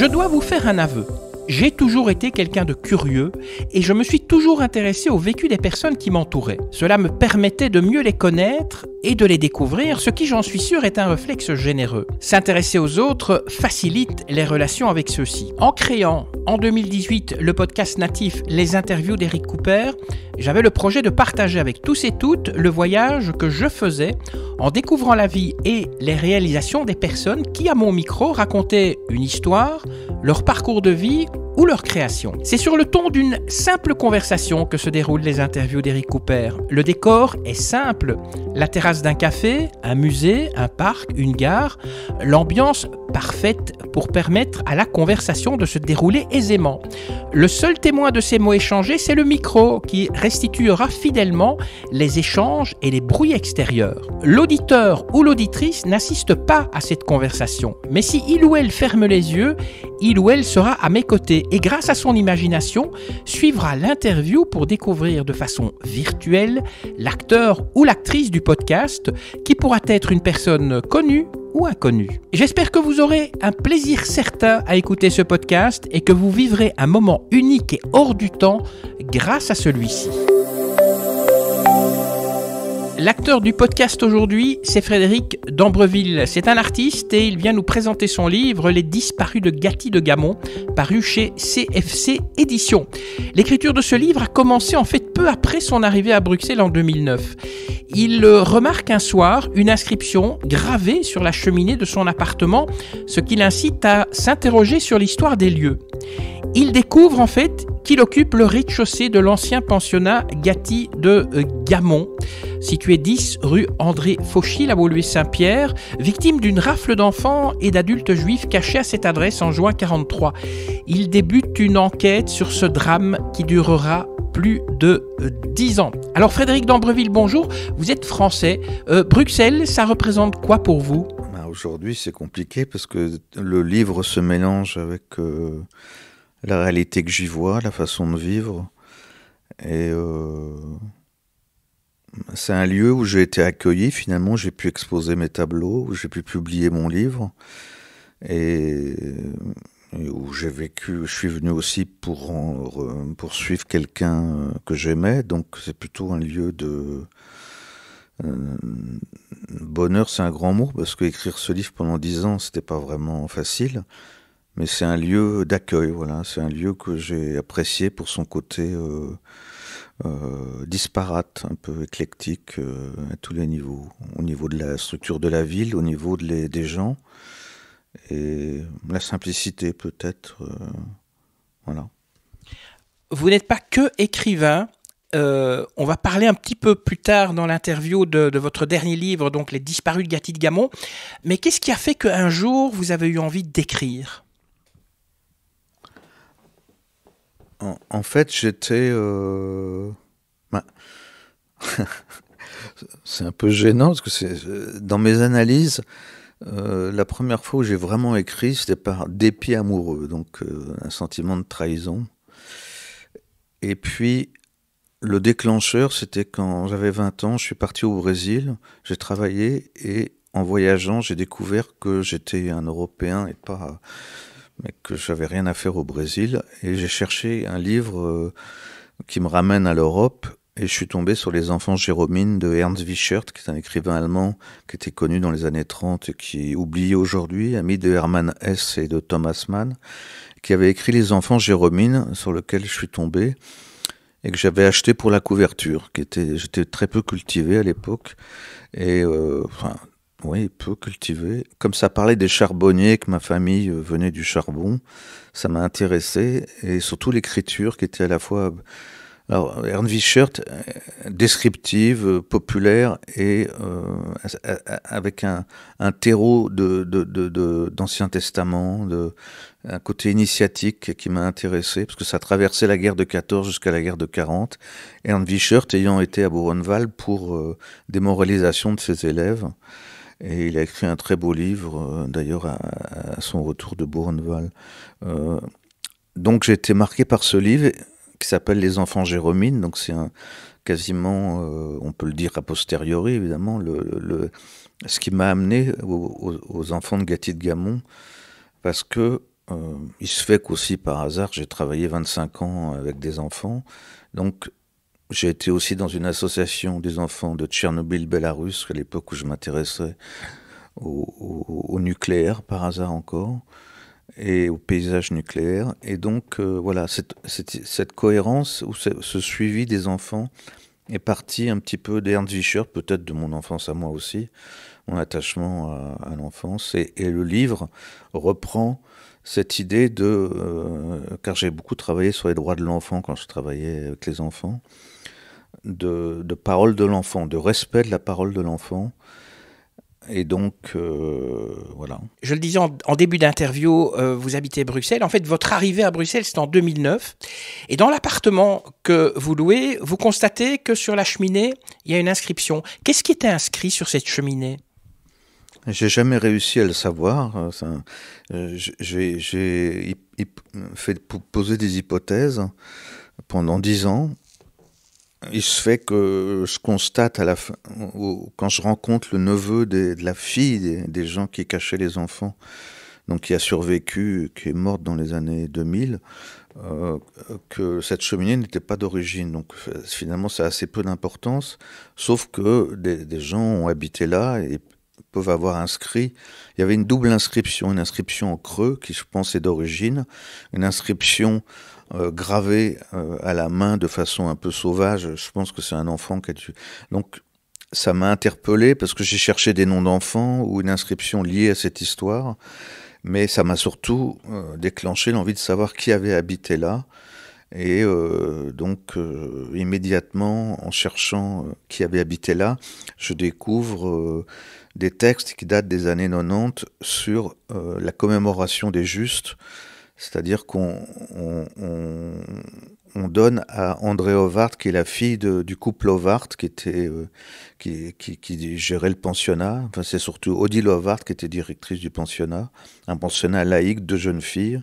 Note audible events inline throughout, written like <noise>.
Je dois vous faire un aveu. J'ai toujours été quelqu'un de curieux et je me suis toujours intéressé au vécu des personnes qui m'entouraient. Cela me permettait de mieux les connaître et de les découvrir, ce qui j'en suis sûr est un réflexe généreux. S'intéresser aux autres facilite les relations avec ceux-ci. En créant en 2018 le podcast natif Les interviews d'Eric Cooper, j'avais le projet de partager avec tous et toutes le voyage que je faisais en découvrant la vie et les réalisations des personnes qui à mon micro racontaient une histoire, leur parcours de vie ou leur création. C'est sur le ton d'une simple conversation que se déroulent les interviews d'Eric Cooper. Le décor est simple. La terrasse d'un café, un musée, un parc, une gare. L'ambiance parfaite pour permettre à la conversation de se dérouler aisément. Le seul témoin de ces mots échangés, c'est le micro qui restituera fidèlement les échanges et les bruits extérieurs. L'auditeur ou l'auditrice n'assiste pas à cette conversation, mais si il ou elle ferme les yeux, il ou elle sera à mes côtés et grâce à son imagination, suivra l'interview pour découvrir de façon virtuelle l'acteur ou l'actrice du podcast qui pourra être une personne connue ou inconnue. J'espère que vous aurez un plaisir certain à écouter ce podcast et que vous vivrez un moment unique et hors du temps grâce à celui-ci. L'acteur du podcast aujourd'hui, c'est Frédéric d'Ambreville. C'est un artiste et il vient nous présenter son livre Les disparus de Gatti de Gamon, paru chez CFC Éditions. L'écriture de ce livre a commencé en fait peu après son arrivée à Bruxelles en 2009. Il euh, remarque un soir une inscription gravée sur la cheminée de son appartement, ce qui l'incite à s'interroger sur l'histoire des lieux. Il découvre en fait qu'il occupe le rez-de-chaussée de l'ancien pensionnat Gatti de euh, Gamon situé 10 rue André Fauchille à Beaulieu-Saint-Pierre, victime d'une rafle d'enfants et d'adultes juifs cachés à cette adresse en juin 43. Il débute une enquête sur ce drame qui durera plus de 10 ans. Alors Frédéric d'Ambreville, bonjour, vous êtes français. Euh, Bruxelles, ça représente quoi pour vous ben, Aujourd'hui, c'est compliqué parce que le livre se mélange avec euh, la réalité que j'y vois, la façon de vivre. Et euh, c'est un lieu où j'ai été accueilli. Finalement, j'ai pu exposer mes tableaux, j'ai pu publier mon livre. Et, où j'ai vécu. Je suis venu aussi pour poursuivre quelqu'un euh, que j'aimais. Donc, c'est plutôt un lieu de. Euh, bonheur, c'est un grand mot, parce écrire ce livre pendant dix ans, c'était pas vraiment facile. Mais c'est un lieu d'accueil, voilà. C'est un lieu que j'ai apprécié pour son côté. Euh, euh, disparate, un peu éclectique euh, à tous les niveaux, au niveau de la structure de la ville, au niveau de les, des gens, et la simplicité peut-être. Euh, voilà. Vous n'êtes pas que écrivain. on va parler un petit peu plus tard dans l'interview de, de, votre dernier livre, donc Les disparus de Gatti de Gamon. Mais qu'est-ce qui a fait qu'un jour vous avez eu envie d'écrire en, fait, j'étais. Euh, ben, <laughs> c'est un peu gênant parce que c'est dans mes analyses. Euh, la première fois où j'ai vraiment écrit, c'était par dépit amoureux, donc euh, un sentiment de trahison. Et puis, le déclencheur, c'était quand j'avais 20 ans, je suis parti au Brésil, j'ai travaillé et en voyageant, j'ai découvert que j'étais un Européen et pas mais que j'avais rien à faire au Brésil. Et j'ai cherché un livre euh, qui me ramène à l'Europe. Et je suis tombé sur Les Enfants Jéromines de Ernst Wichert, qui est un écrivain allemand qui était connu dans les années 30 et qui est oublié aujourd'hui, ami de Hermann Hesse et de Thomas Mann, qui avait écrit Les Enfants Jéromines, sur lequel je suis tombé et que j'avais acheté pour la couverture, qui était, j'étais très peu cultivé à l'époque, et euh, oui, peu cultivé. Comme ça parlait des charbonniers, que ma famille euh, venait du charbon, ça m'a intéressé. Et surtout l'écriture qui était à la fois. Euh, alors, Ernst Wischert, euh, descriptive, populaire et avec un, un, terreau d'Ancien Testament, de, un côté initiatique qui m'a intéressé, parce que ça traversait la guerre de 14 jusqu'à la guerre de 40. Ernst Wischert ayant été à Bourg-en-Val pour démoralisation de ses élèves. Et il a écrit un très beau livre, euh, d'ailleurs, à, son retour de Bourneval. Euh, donc j'ai été marqué par ce livre qui s'appelle Les enfants Jérômines. Donc c'est quasiment, euh, on peut le dire a posteriori évidemment, le, ce qui m'a amené aux, enfants de Gatti de Gamon, parce que il se fait qu'aussi par hasard, j'ai travaillé 25 ans avec des enfants, donc j'ai été aussi dans une association des enfants de Tchernobyl, Bélarus, à l'époque où je m'intéressais au, nucléaire, par hasard encore, et au paysage nucléaire. Et donc, euh, voilà, cette, cohérence ou ce, suivi des enfants est parti un petit peu d'Ernst Fischer, peut-être de mon enfance à moi aussi, mon attachement à, l'enfance. Et, le livre reprend cette idée de... Euh, car j'ai beaucoup travaillé sur les droits de l'enfant quand je travaillais avec les enfants de, parole de l'enfant, de respect de la parole de l'enfant. Et donc, euh, voilà. Je le disais en, début d'interview, euh, vous habitez Bruxelles. En fait, votre arrivée à Bruxelles, c'est en 2009. Et dans l'appartement que vous louez, vous constatez que sur la cheminée, il y a une inscription. Qu'est-ce qui était inscrit sur cette cheminée J'ai jamais réussi à le savoir. Euh, j'ai fait poser des hypothèses pendant dix ans il se fait que je constate à la fin, quand je rencontre le neveu de la fille des, gens qui cachaient les enfants, donc qui a survécu, qui est morte dans les années 2000, euh, que cette cheminée n'était pas d'origine. Donc euh, finalement, ça a assez peu d'importance, sauf que des, des, gens ont habité là et peuvent avoir inscrit. Il y avait une double inscription, une inscription en creux qui, je pense, est d'origine, une inscription euh, gravé euh, à la main de façon un peu sauvage. Je pense que c'est un enfant qui a dû... Donc ça m'a interpellé parce que j'ai cherché des noms d'enfants ou une inscription liée à cette histoire, mais ça m'a surtout euh, déclenché l'envie de savoir qui avait habité là. Et donc, immédiatement, en cherchant qui avait habité là, je découvre des textes qui datent des années 90 sur la commémoration des justes c'est-à-dire qu'on donne à André Hovart, qui est la fille du couple Hovart, qui, était, euh, qui, gérait le pensionnat. c'est surtout Odile Hovart qui était directrice du pensionnat, un pensionnat laïque de jeunes filles,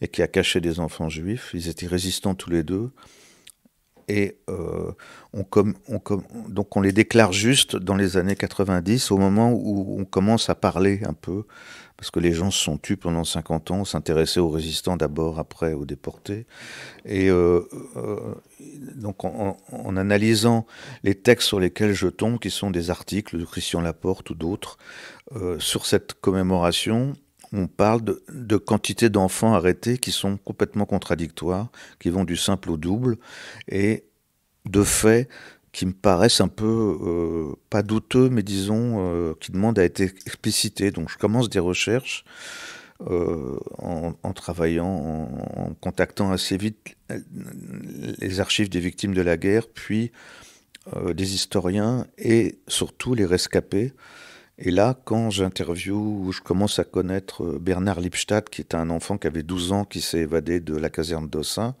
et qui a caché des enfants juifs. Ils étaient résistants tous les deux. Et euh, on donc on les déclare juste dans les années 90, au moment où on commence à parler un peu parce que les gens se sont tus pendant 50 ans, s'intéressaient aux résistants d'abord, après aux déportés. Et euh, euh, donc en, analysant les textes sur lesquels je tombe, qui sont des articles de Christian Laporte ou d'autres, euh, sur cette commémoration, on parle de, de quantité d'enfants arrêtés qui sont complètement contradictoires, qui vont du simple au double. Et de fait, qui me paraissent un peu, euh, pas douteux, mais disons, euh, qui demandent à être explicités. Donc je commence des recherches euh, en, travaillant, en, contactant assez vite les archives des victimes de la guerre, puis des historiens et surtout les rescapés. Et là, quand j'interviewe, je commence à connaître Bernard Lipstadt, qui est un enfant qui avait 12 ans, qui s'est évadé de la caserne d'Ossin,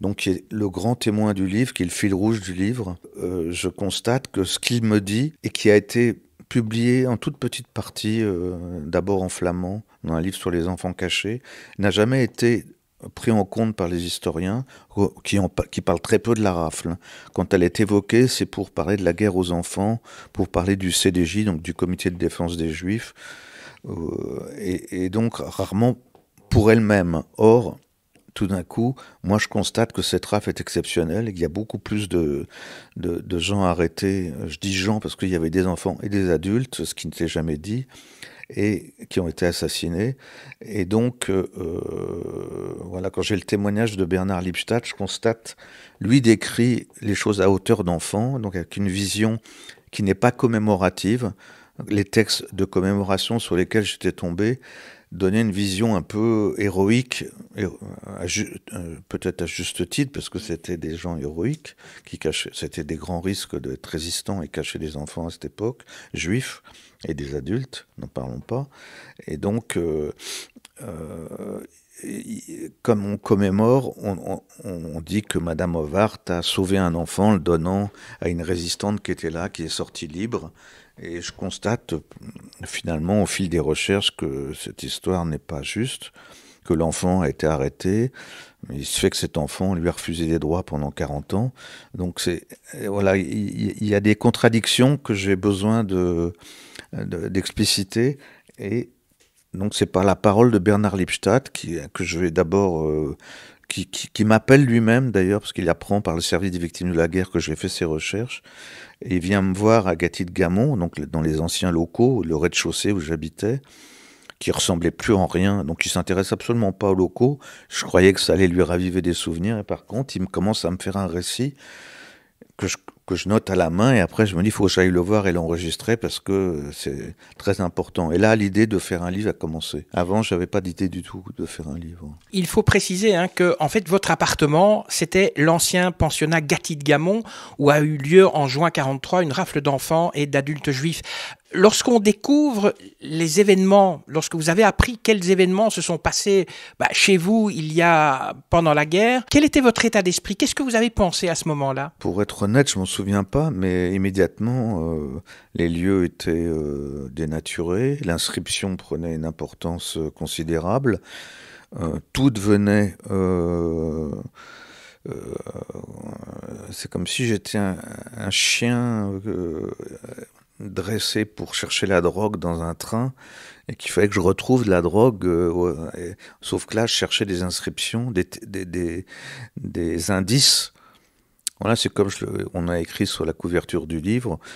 donc qui est le grand témoin du livre, qui est le fil rouge du livre, euh, je constate que ce qu'il me dit, et qui a été publié en toute petite partie, euh, d'abord en flamand, dans un livre sur les enfants cachés, n'a jamais été pris en compte par les historiens euh, qui, parlent très peu de la rafle. Quand elle est évoquée, c'est pour parler de la guerre aux enfants, pour parler du CDJ, donc du Comité de défense des Juifs, et, et donc rarement pour elle-même. Or, tout d'un coup, moi je constate que cette rafle est exceptionnelle et qu'il y a beaucoup plus de, gens arrêtés. Je dis gens parce qu'il y avait des enfants et des adultes, ce qui ne s'est jamais dit et qui ont été assassinés. Et donc, euh, euh, voilà, quand j'ai le témoignage de Bernard Lipstadt, je constate, lui décrit les choses à hauteur d'enfant, donc avec une vision qui n'est pas commémorative. Les textes de commémoration sur lesquels j'étais tombé, Donner une vision un peu héroïque, euh, peut-être à juste titre, parce que c'était des gens héroïques, qui c'était des grands risques d'être résistants et cacher des enfants à cette époque, juifs et des adultes, n'en parlons pas. Et donc, euh, euh, comme on commémore, on, dit que Madame Ovart a sauvé un enfant le donnant à une résistante qui était là, qui est sortie libre et je constate finalement au fil des recherches que cette histoire n'est pas juste, que l'enfant a été arrêté, mais il se fait que cet enfant lui a refusé des droits pendant 40 ans. Donc c'est voilà, il y, a des contradictions que j'ai besoin de d'expliciter et donc c'est par la parole de Bernard Lipstadt qui, que je vais d'abord euh, qui, m'appelle lui-même d'ailleurs, parce qu'il apprend par le service des victimes de la guerre que j'ai fait ses recherches. Et il vient me voir à Gatti de donc dans les anciens locaux, le rez-de-chaussée où j'habitais, qui ressemblait plus en rien, donc il s'intéresse absolument pas aux locaux. Je croyais que ça allait lui raviver des souvenirs, et par contre, il commence à me faire un récit que je, note à la main et après je me dis il faut que j'aille le voir et l'enregistrer parce que c'est très important. Et là, l'idée de faire un livre a commencé. Avant, je n'avais pas d'idée du tout de faire un livre. Il faut préciser hein, que en fait, votre appartement, c'était l'ancien pensionnat Gatti de Gamon où a eu lieu en juin 1943 une rafle d'enfants et d'adultes juifs lorsqu'on découvre les événements, lorsque vous avez appris quels événements se sont passés bah, chez vous il y a pendant la guerre, quel était votre état d'esprit Qu'est-ce que vous avez pensé à ce moment-là Pour être honnête, je m'en souviens pas, mais immédiatement, euh, les lieux étaient euh, dénaturés, l'inscription prenait une importance euh, considérable, tout devenait c'est comme si j'étais un, chien dressé pour chercher la drogue dans un train et qu'il fallait que je retrouve de la drogue. Euh, sauf que là, je cherchais des inscriptions, des, des, des, indices. Voilà, c'est comme on a écrit sur la couverture du livre. <coughs>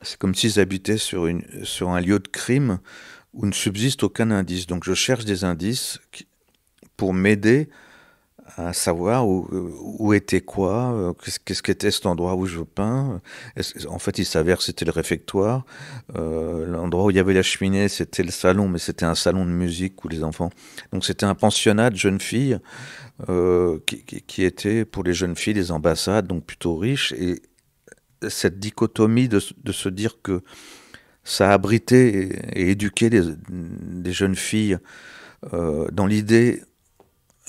C'est comme s'ils habitaient sur, sur un lieu de crime où ne subsiste aucun indice. Donc je cherche des indices pour m'aider à savoir où, était quoi, euh, qu'est-ce qu'était cet endroit où je peins. En fait, il s'avère que c'était le réfectoire. Euh, l'endroit où il y avait la cheminée, c'était le salon, mais c'était un salon de musique où les enfants. Donc c'était un pensionnat de jeunes filles euh, qui, qui, était pour les jeunes filles des ambassades, donc plutôt riches. Et cette dichotomie de, de se dire que ça abritait et, éduquait des, jeunes filles dans l'idée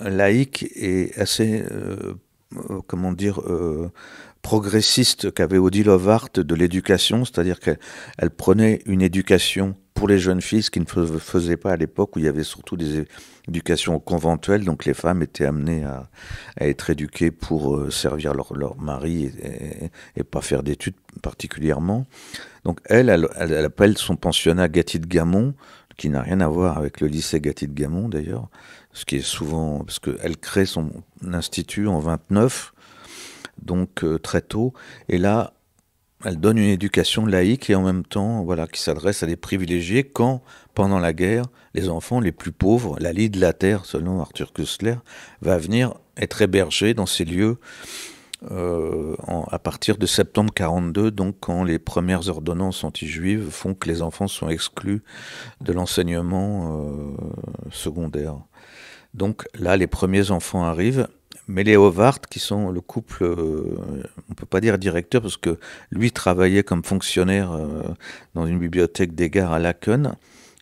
laïque et assez, euh, euh, comment dire, euh, progressiste qu'avait Odile Lovart de l'éducation, c'est-à-dire qu'elle prenait une éducation pour les jeunes filles, ce qui ne faisait pas à l'époque où il y avait surtout des éducations conventuelles, donc les femmes étaient amenées à, être éduquées pour servir leur, mari et, pas faire d'études particulièrement. Donc elle, elle, appelle son pensionnat Gatti de Gamon, qui n'a rien à voir avec le lycée Gatti de Gamon d'ailleurs, ce qui est souvent parce qu'elle crée son institut en 29, donc euh, très tôt, et là elle donne une éducation laïque et en même temps voilà qui s'adresse à des privilégiés quand pendant la guerre les enfants les plus pauvres, la lie de la terre selon Arthur Kussler, va venir être hébergés dans ces lieux euh, à partir de septembre 42, donc quand les premières ordonnances anti-juives font que les enfants sont exclus de l'enseignement euh, secondaire. Donc là, les premiers enfants arrivent, mais les Hovart, qui sont le couple, euh, on ne peut pas dire directeur, parce que lui travaillait comme fonctionnaire dans une bibliothèque des gares à Laken,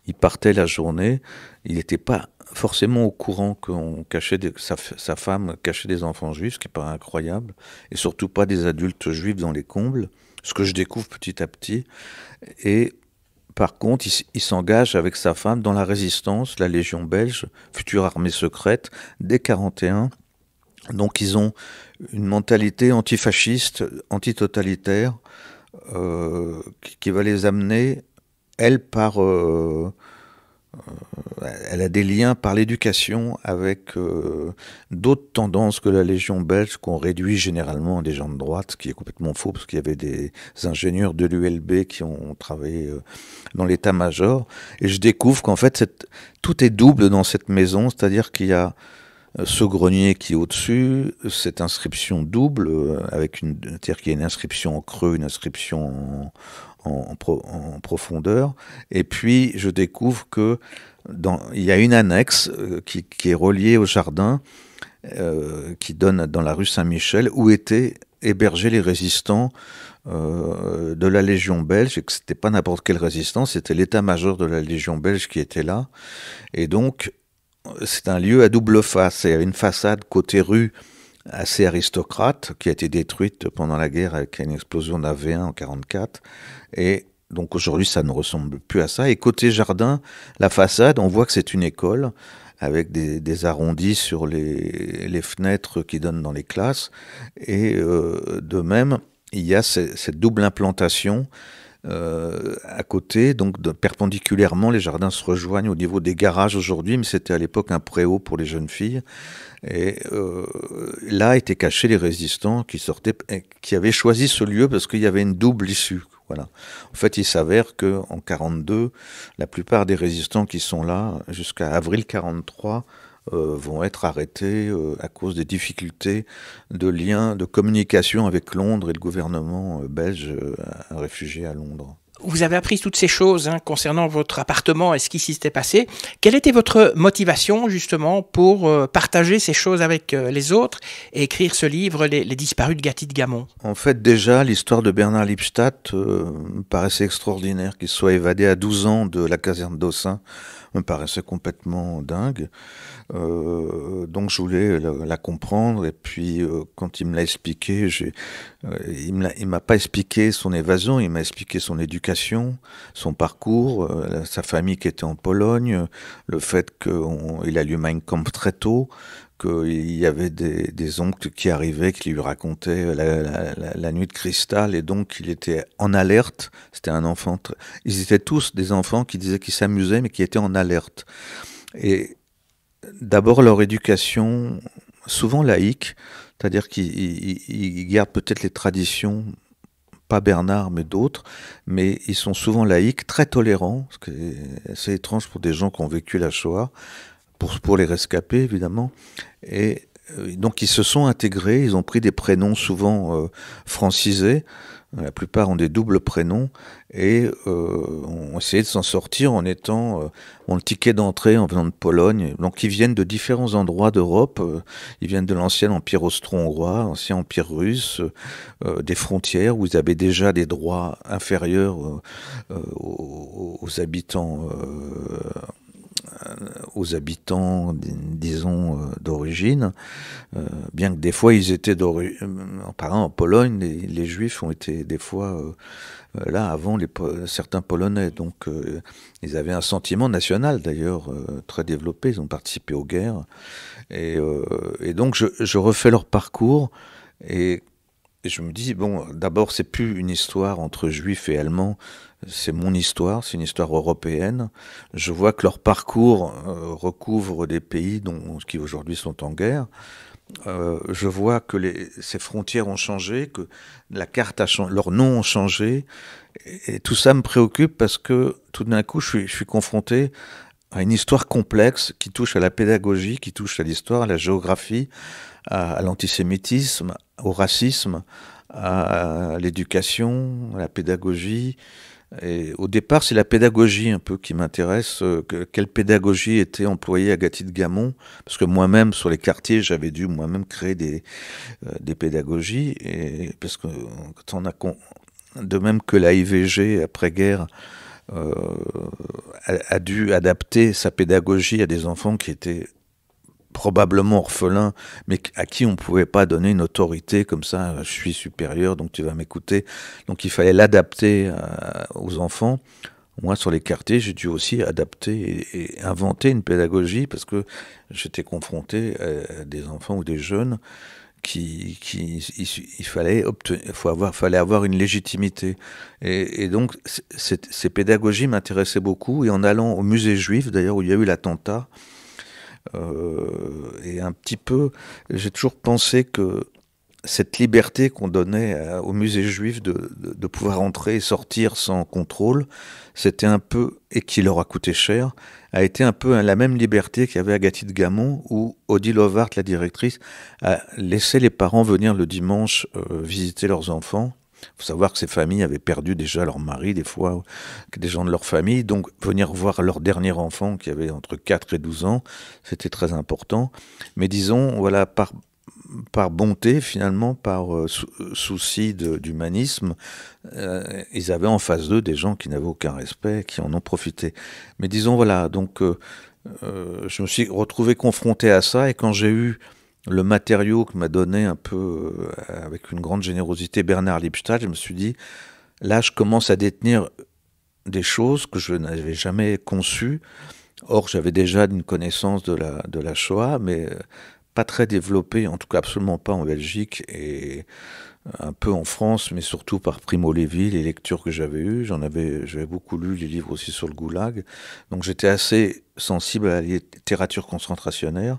il partait la journée, il n'était pas forcément au courant qu'on cachait sa, femme cachait des enfants juifs, ce qui paraît incroyable, et surtout pas des adultes juifs dans les combles, ce que je découvre petit à petit. Et par contre, il, s'engage avec sa femme dans la résistance, la Légion belge, future armée secrète, dès 41. Donc ils ont une mentalité antifasciste, antitotalitaire, euh, qui, va les amener, elle, par... Euh, euh, elle a des liens par l'éducation avec euh, d'autres tendances que la Légion belge qu'on réduit généralement à des gens de droite, ce qui est complètement faux parce qu'il y avait des ingénieurs de l'ULB qui ont travaillé euh, dans l'état-major. Et je découvre qu'en fait, tout est double dans cette maison, c'est-à-dire qu'il y a ce grenier qui est au-dessus, cette inscription double, avec une, c'est-à-dire qu'il y a une inscription en creux, une inscription en, profondeur. Et puis, je découvre que dans, il y a une annexe euh, qui, est reliée au jardin, euh, qui donne dans la rue Saint-Michel, où étaient hébergés les résistants euh, de la Légion belge, et que c'était pas n'importe quelle résistance, c'était l'état-major de la Légion belge qui était là. Et donc, c'est un lieu à double face, a une façade côté rue assez aristocrate, qui a été détruite pendant la guerre avec une explosion dav V1 en 1944, et donc aujourd'hui, ça ne ressemble plus à ça. Et côté jardin, la façade, on voit que c'est une école avec des, arrondis sur les, fenêtres qui donnent dans les classes. Et euh, de même, il y a cette double implantation euh, à côté, donc perpendiculairement, les jardins se rejoignent au niveau des garages aujourd'hui, mais c'était à l'époque un préau pour les jeunes filles. Et euh, là étaient cachés les résistants qui sortaient, qui avaient choisi ce lieu parce qu'il y avait une double issue. En fait, il s'avère que en 42, la plupart des résistants qui sont là jusqu'à avril 43 euh, vont être arrêtés euh, à cause des difficultés de liens de communication avec Londres et le gouvernement euh, belge réfugié à Londres vous avez appris toutes ces choses hein, concernant votre appartement et ce qui s'y était passé. Quelle était votre motivation justement pour euh, partager ces choses avec euh, les autres et écrire ce livre Les, disparus de Gatti de Gamon En fait déjà l'histoire de Bernard Lipstadt euh, paraissait extraordinaire qu'il soit évadé à 12 ans de la caserne d'Aussin me paraissait complètement dingue. Euh, donc je voulais la, comprendre. Et puis euh, quand il me l'a expliqué, euh, il m'a pas expliqué son évasion, il m'a expliqué son éducation, son parcours, sa famille qui était en Pologne, le fait qu'il a lu Mein Kampf très tôt, qu'il y avait des, oncles qui arrivaient, qui lui racontaient la, nuit de cristal, et donc il était en alerte. C'était un enfant. Ils étaient tous des enfants qui disaient qu'ils s'amusaient, mais qui étaient en alerte. Et d'abord leur éducation, souvent laïque, c'est-à-dire qu'ils gardent peut-être les traditions pas Bernard, mais d'autres, mais ils sont souvent laïques, très tolérants, ce qui est assez étrange pour des gens qui ont vécu la Shoah, pour, pour les rescapés évidemment. Et euh, donc ils se sont intégrés, ils ont pris des prénoms souvent euh, francisés, la plupart ont des doubles prénoms, et on euh, ont essayé de s'en sortir en étant, on le ticket d'entrée en venant de Pologne. Donc ils viennent de différents endroits d'Europe, ils viennent de l'ancien empire austro-hongrois, ancien empire russe, des frontières où ils avaient déjà des droits inférieurs aux, aux, habitants euh, aux habitants, disons, euh, d'origine, euh, bien que des fois ils étaient d'origine. Par exemple, en Pologne, les, Juifs ont été des fois là avant les, certains Polonais. Donc ils avaient un sentiment national d'ailleurs très développé, ils ont participé aux guerres. Et, donc je, je, refais leur parcours et et je me dis, bon, d'abord, c'est plus une histoire entre juifs et allemands, c'est mon histoire, c'est une histoire européenne. Je vois que leur parcours euh, recouvre des pays dont, qui aujourd'hui sont en guerre. Euh, je vois que les, ces frontières ont changé, que la carte a changé, leurs noms ont changé. Et, tout ça me préoccupe parce que tout d'un coup, je suis, confronté à une histoire complexe qui touche à la pédagogie, qui touche à l'histoire, à la géographie, à l'antisémitisme, au racisme, à l'éducation, à la pédagogie. Et au départ, c'est la pédagogie un peu qui m'intéresse. Euh, que, quelle pédagogie était employée à Gatti de Gamon Parce que moi-même, sur les quartiers, j'avais dû moi-même créer des, euh, des pédagogies. Et parce que quand on a con... de même que la IVG après-guerre euh, a, dû adapter sa pédagogie à des enfants qui étaient probablement orphelin, mais à qui on ne pouvait pas donner une autorité comme ça, je suis supérieur, donc tu vas m'écouter. Donc il fallait l'adapter euh, aux enfants. Moi, sur les quartiers, j'ai dû aussi adapter et, inventer une pédagogie parce que j'étais confronté euh, à des enfants ou des jeunes qui, il, fallait avoir, fallait avoir une légitimité. et donc, ces pédagogies m'intéressaient beaucoup. Et en allant au musée juif, d'ailleurs, où il y a eu l'attentat, euh, et un petit peu, j'ai toujours pensé que cette liberté qu'on donnait au musée juif de, pouvoir entrer et sortir sans contrôle, c'était un peu, et qui leur a coûté cher, a été un peu la même liberté qu'il avait Agathe de Gamon, où Odile Lovart, la directrice, a laissé les parents venir le dimanche euh, visiter leurs enfants il faut savoir que ces familles avaient perdu déjà leur mari, des fois, des gens de leur famille. Donc, venir voir leur dernier enfant qui avait entre 4 et 12 ans, c'était très important. Mais disons, voilà, par, bonté, finalement, par euh, souci d'humanisme, euh, ils avaient en face d'eux des gens qui n'avaient aucun respect, qui en ont profité. Mais disons, voilà, donc, euh, je me suis retrouvé confronté à ça et quand j'ai eu le matériau que m'a donné un peu, euh, avec une grande générosité, Bernard Lipstadt, je me suis dit, là, je commence à détenir des choses que je n'avais jamais conçues. Or, j'avais déjà une connaissance de la, de la Shoah, mais euh, pas très développée, en tout cas absolument pas en Belgique et euh, un peu en France, mais surtout par Primo Levi, les lectures que j'avais eues. J'en avais, j'avais beaucoup lu les livres aussi sur le goulag. Donc j'étais assez sensible à la littérature concentrationnaire.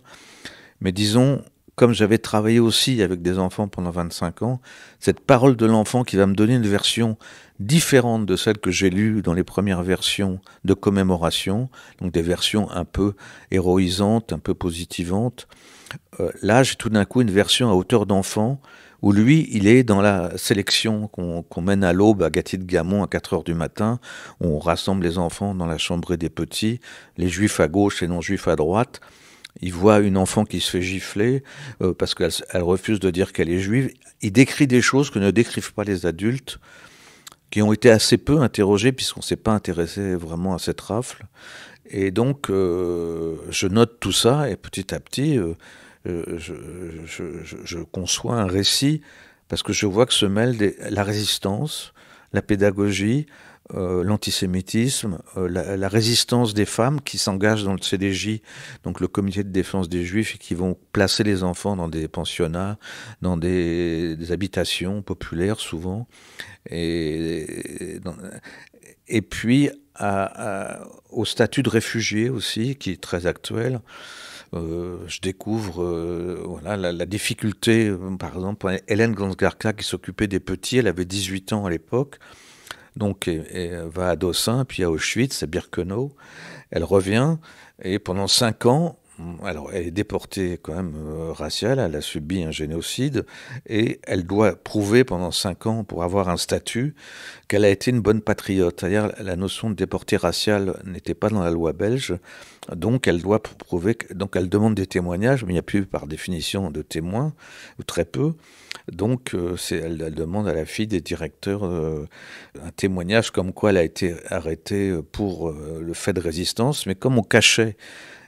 Mais disons, comme j'avais travaillé aussi avec des enfants pendant 25 ans, cette parole de l'enfant qui va me donner une version différente de celle que j'ai lue dans les premières versions de commémoration, donc des versions un peu héroïsantes, un peu positivantes. Euh, là, j'ai tout d'un coup une version à hauteur d'enfant où lui, il est dans la sélection qu'on mène à l'aube à Gatti de Gamon à 4 heures du matin. On rassemble les enfants dans la chambre des petits, les juifs à gauche les non juifs à droite il voit une enfant qui se fait gifler euh, parce qu'elle refuse de dire qu'elle est juive. Il décrit des choses que ne décrivent pas les adultes, qui ont été assez peu interrogés puisqu'on ne s'est pas intéressé vraiment à cette rafle. Et donc, euh, je note tout ça et petit à petit, euh, je, conçois un récit parce que je vois que se mêlent la résistance, la pédagogie, euh, l'antisémitisme, euh, la, résistance des femmes qui s'engagent dans le CDJ, donc le comité de défense des juifs, et qui vont placer les enfants dans des pensionnats, dans des, habitations populaires souvent. Et, puis au statut de réfugié aussi, qui est très actuel. Euh, je découvre voilà, la, difficulté, par exemple, Hélène Gansgarka qui s'occupait des petits, elle avait 18 ans à l'époque, donc elle va à Dossin, puis à Auschwitz, à Birkenau. Elle revient et pendant cinq ans, Mm, alors, elle est déportée quand même euh, raciale, elle a subi un génocide, et elle doit prouver pendant cinq ans, pour avoir un statut, qu'elle a été une bonne patriote. C'est-à-dire, la notion de déportée raciale n'était pas dans la loi belge, donc elle doit prouver, donc elle demande des témoignages, mais il n'y a plus par définition de témoins, ou très peu. Donc, euh, elle, demande à la fille des directeurs euh, un témoignage comme quoi elle a été arrêtée pour le fait de résistance, mais comme on cachait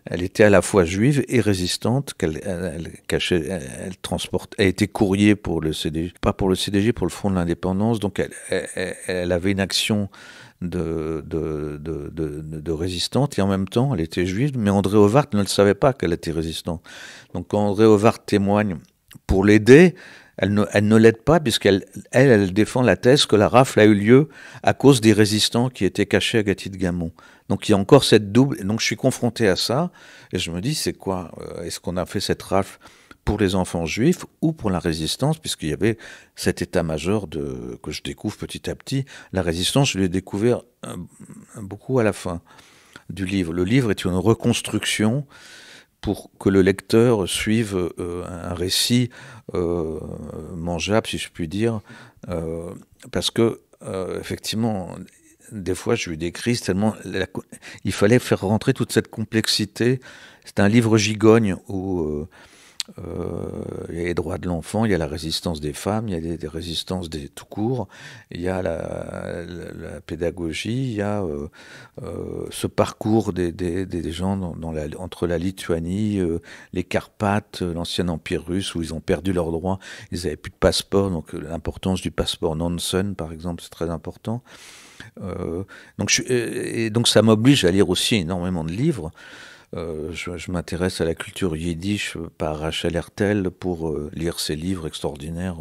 elle était à la fois juive et résistante. Qu'elle, elle, cachait, elle, transporte, elle était courrier pour le CDG, pas pour le CDG, pour le Front de l'Indépendance. Donc elle, avait une action de résistante et en même temps elle était juive. Mais André Ovart ne le savait pas qu'elle était résistante. Donc quand André Ovart témoigne pour l'aider, elle ne, l'aide pas puisqu'elle elle, défend la thèse que la rafle a eu lieu à cause des résistants qui étaient cachés à gatit de Gamon. Donc il y a encore cette double. Donc je suis confronté à ça et je me dis c'est quoi euh, Est-ce qu'on a fait cette rafle pour les enfants juifs ou pour la résistance Puisqu'il y avait cet état-major que je découvre petit à petit. La résistance, je l'ai découvert euh, beaucoup à la fin du livre. Le livre est une reconstruction pour que le lecteur suive euh, un récit mangeable, si je puis dire, parce que effectivement, des fois, je lui décris tellement. il fallait faire rentrer toute cette complexité. C'est un livre gigogne où euh, euh, il y a les droits de l'enfant, il y a la résistance des femmes, il y a des résistances des tout court, il y a la, pédagogie, il y a euh, ce parcours des, gens entre la Lituanie, les Carpates, l'ancien empire russe où ils ont perdu leurs droits, ils n'avaient plus de passeport, donc l'importance du passeport Nansen par exemple, c'est très important. Euh, donc, je, euh, et donc ça m'oblige à lire aussi énormément de livres. Euh, je, m'intéresse à la culture yiddish par Rachel Hertel pour lire ces livres extraordinaires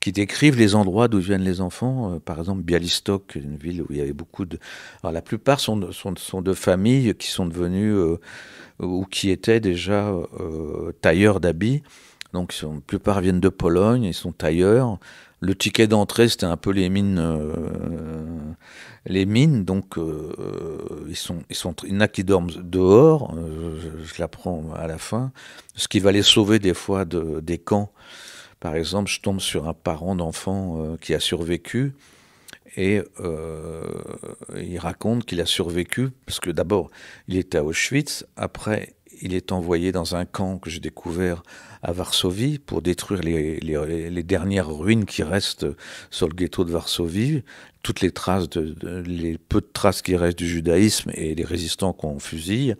qui décrivent les endroits d'où viennent les enfants. par exemple, Bialystok, une ville où il y avait beaucoup de. Alors, la plupart sont, sont de familles qui sont devenues ou qui étaient déjà tailleurs d'habits. Donc, la plupart viennent de Pologne, ils sont tailleurs. Le ticket d'entrée, c'était un peu les mines. Euh, les mines, donc, euh, ils sont, ils sont, il y en a qui dorment dehors, euh, je, je l'apprends à la fin, ce qui va les sauver des fois de, des camps. Par exemple, je tombe sur un parent d'enfant qui a survécu et il raconte qu'il a survécu parce que d'abord, il était à Auschwitz, après, il est envoyé dans un camp que j'ai découvert à Varsovie pour détruire les, dernières ruines qui restent sur le ghetto de Varsovie, toutes les traces, de, les peu de traces qui restent du judaïsme et les résistants qu'on fusille.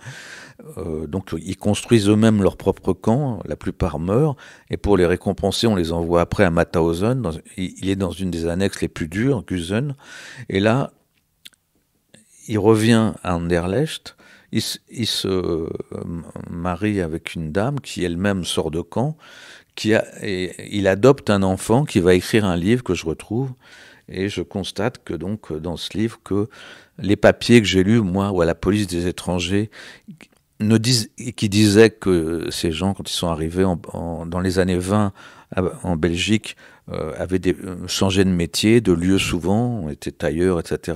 Euh, donc ils construisent eux-mêmes leur propre camp, la plupart meurent, et pour les récompenser, on les envoie après à Mauthausen. il est dans une des annexes les plus dures, Gusen, et là, il revient à Anderlecht il, se euh, marie avec une dame qui elle-même sort de camp, qui a, il adopte un enfant qui va écrire un livre que je retrouve. Et je constate que donc euh, dans ce livre que les papiers que j'ai lus, moi, ou à la police des étrangers, disent, qui disaient que ces gens, quand ils sont arrivés dans les années 20 ah ben, en Belgique, euh, avaient des, changé de métier, de lieu souvent, étaient tailleurs, etc.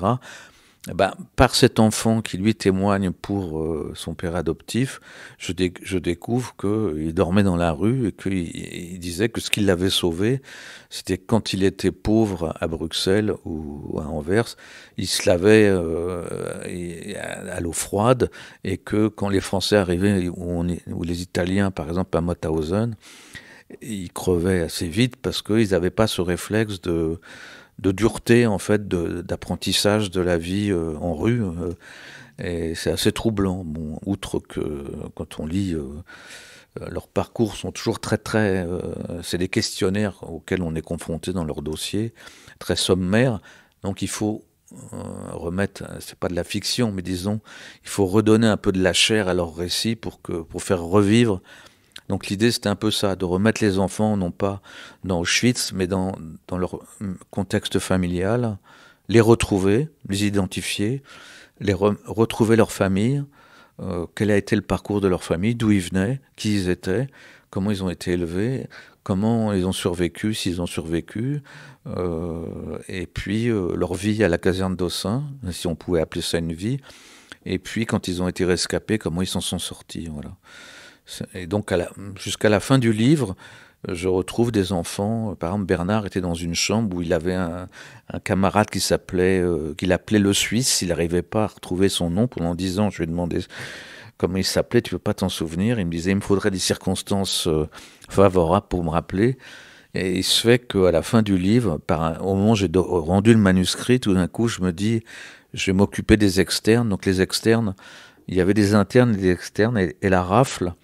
Eh ben, par cet enfant qui lui témoigne pour euh, son père adoptif, je, je découvre qu'il euh, dormait dans la rue et qu'il disait que ce qui l'avait sauvé, c'était quand il était pauvre à Bruxelles ou, à Anvers, il se lavait euh, à, l'eau froide et que quand les Français arrivaient, ou, ou les Italiens par exemple à Mauthausen, ils crevaient assez vite parce qu'ils n'avaient pas ce réflexe de de dureté en fait d'apprentissage de, la vie euh, en rue euh, et c'est assez troublant outre que quand on lit euh, leurs parcours sont toujours très très c'est des questionnaires auxquels on est confronté dans leurs dossiers, très sommaires donc il faut remettre c'est pas de la fiction mais disons il faut redonner un peu de la chair à leur récit pour que pour faire revivre donc l'idée, c'était un peu ça, de remettre les enfants, non pas dans Auschwitz, mais dans, leur hum, contexte familial, les retrouver, les identifier, les retrouver leur famille, euh, quel a été le parcours de leur famille, d'où ils venaient, qui ils étaient, comment ils ont été élevés, comment ils ont survécu, s'ils ont survécu, euh, et puis euh, leur vie à la caserne d'Aussin, si on pouvait appeler ça une vie, et puis quand ils ont été rescapés, comment ils s'en sont sortis. Voilà. Et donc, jusqu'à la fin du livre, je retrouve des enfants. Par exemple, Bernard était dans une chambre où il avait un, camarade qui s'appelait, euh, qu'il appelait le Suisse. Il n'arrivait pas à retrouver son nom pendant dix ans. Je lui ai demandé comment il s'appelait. Tu peux pas t'en souvenir. Il me disait, il me faudrait des circonstances euh, favorables pour me rappeler. Et il se fait qu'à la fin du livre, au moment où j'ai rendu le manuscrit, tout d'un coup, je me dis, je vais m'occuper des externes. Donc les externes, il y avait des internes et des externes, et la rafle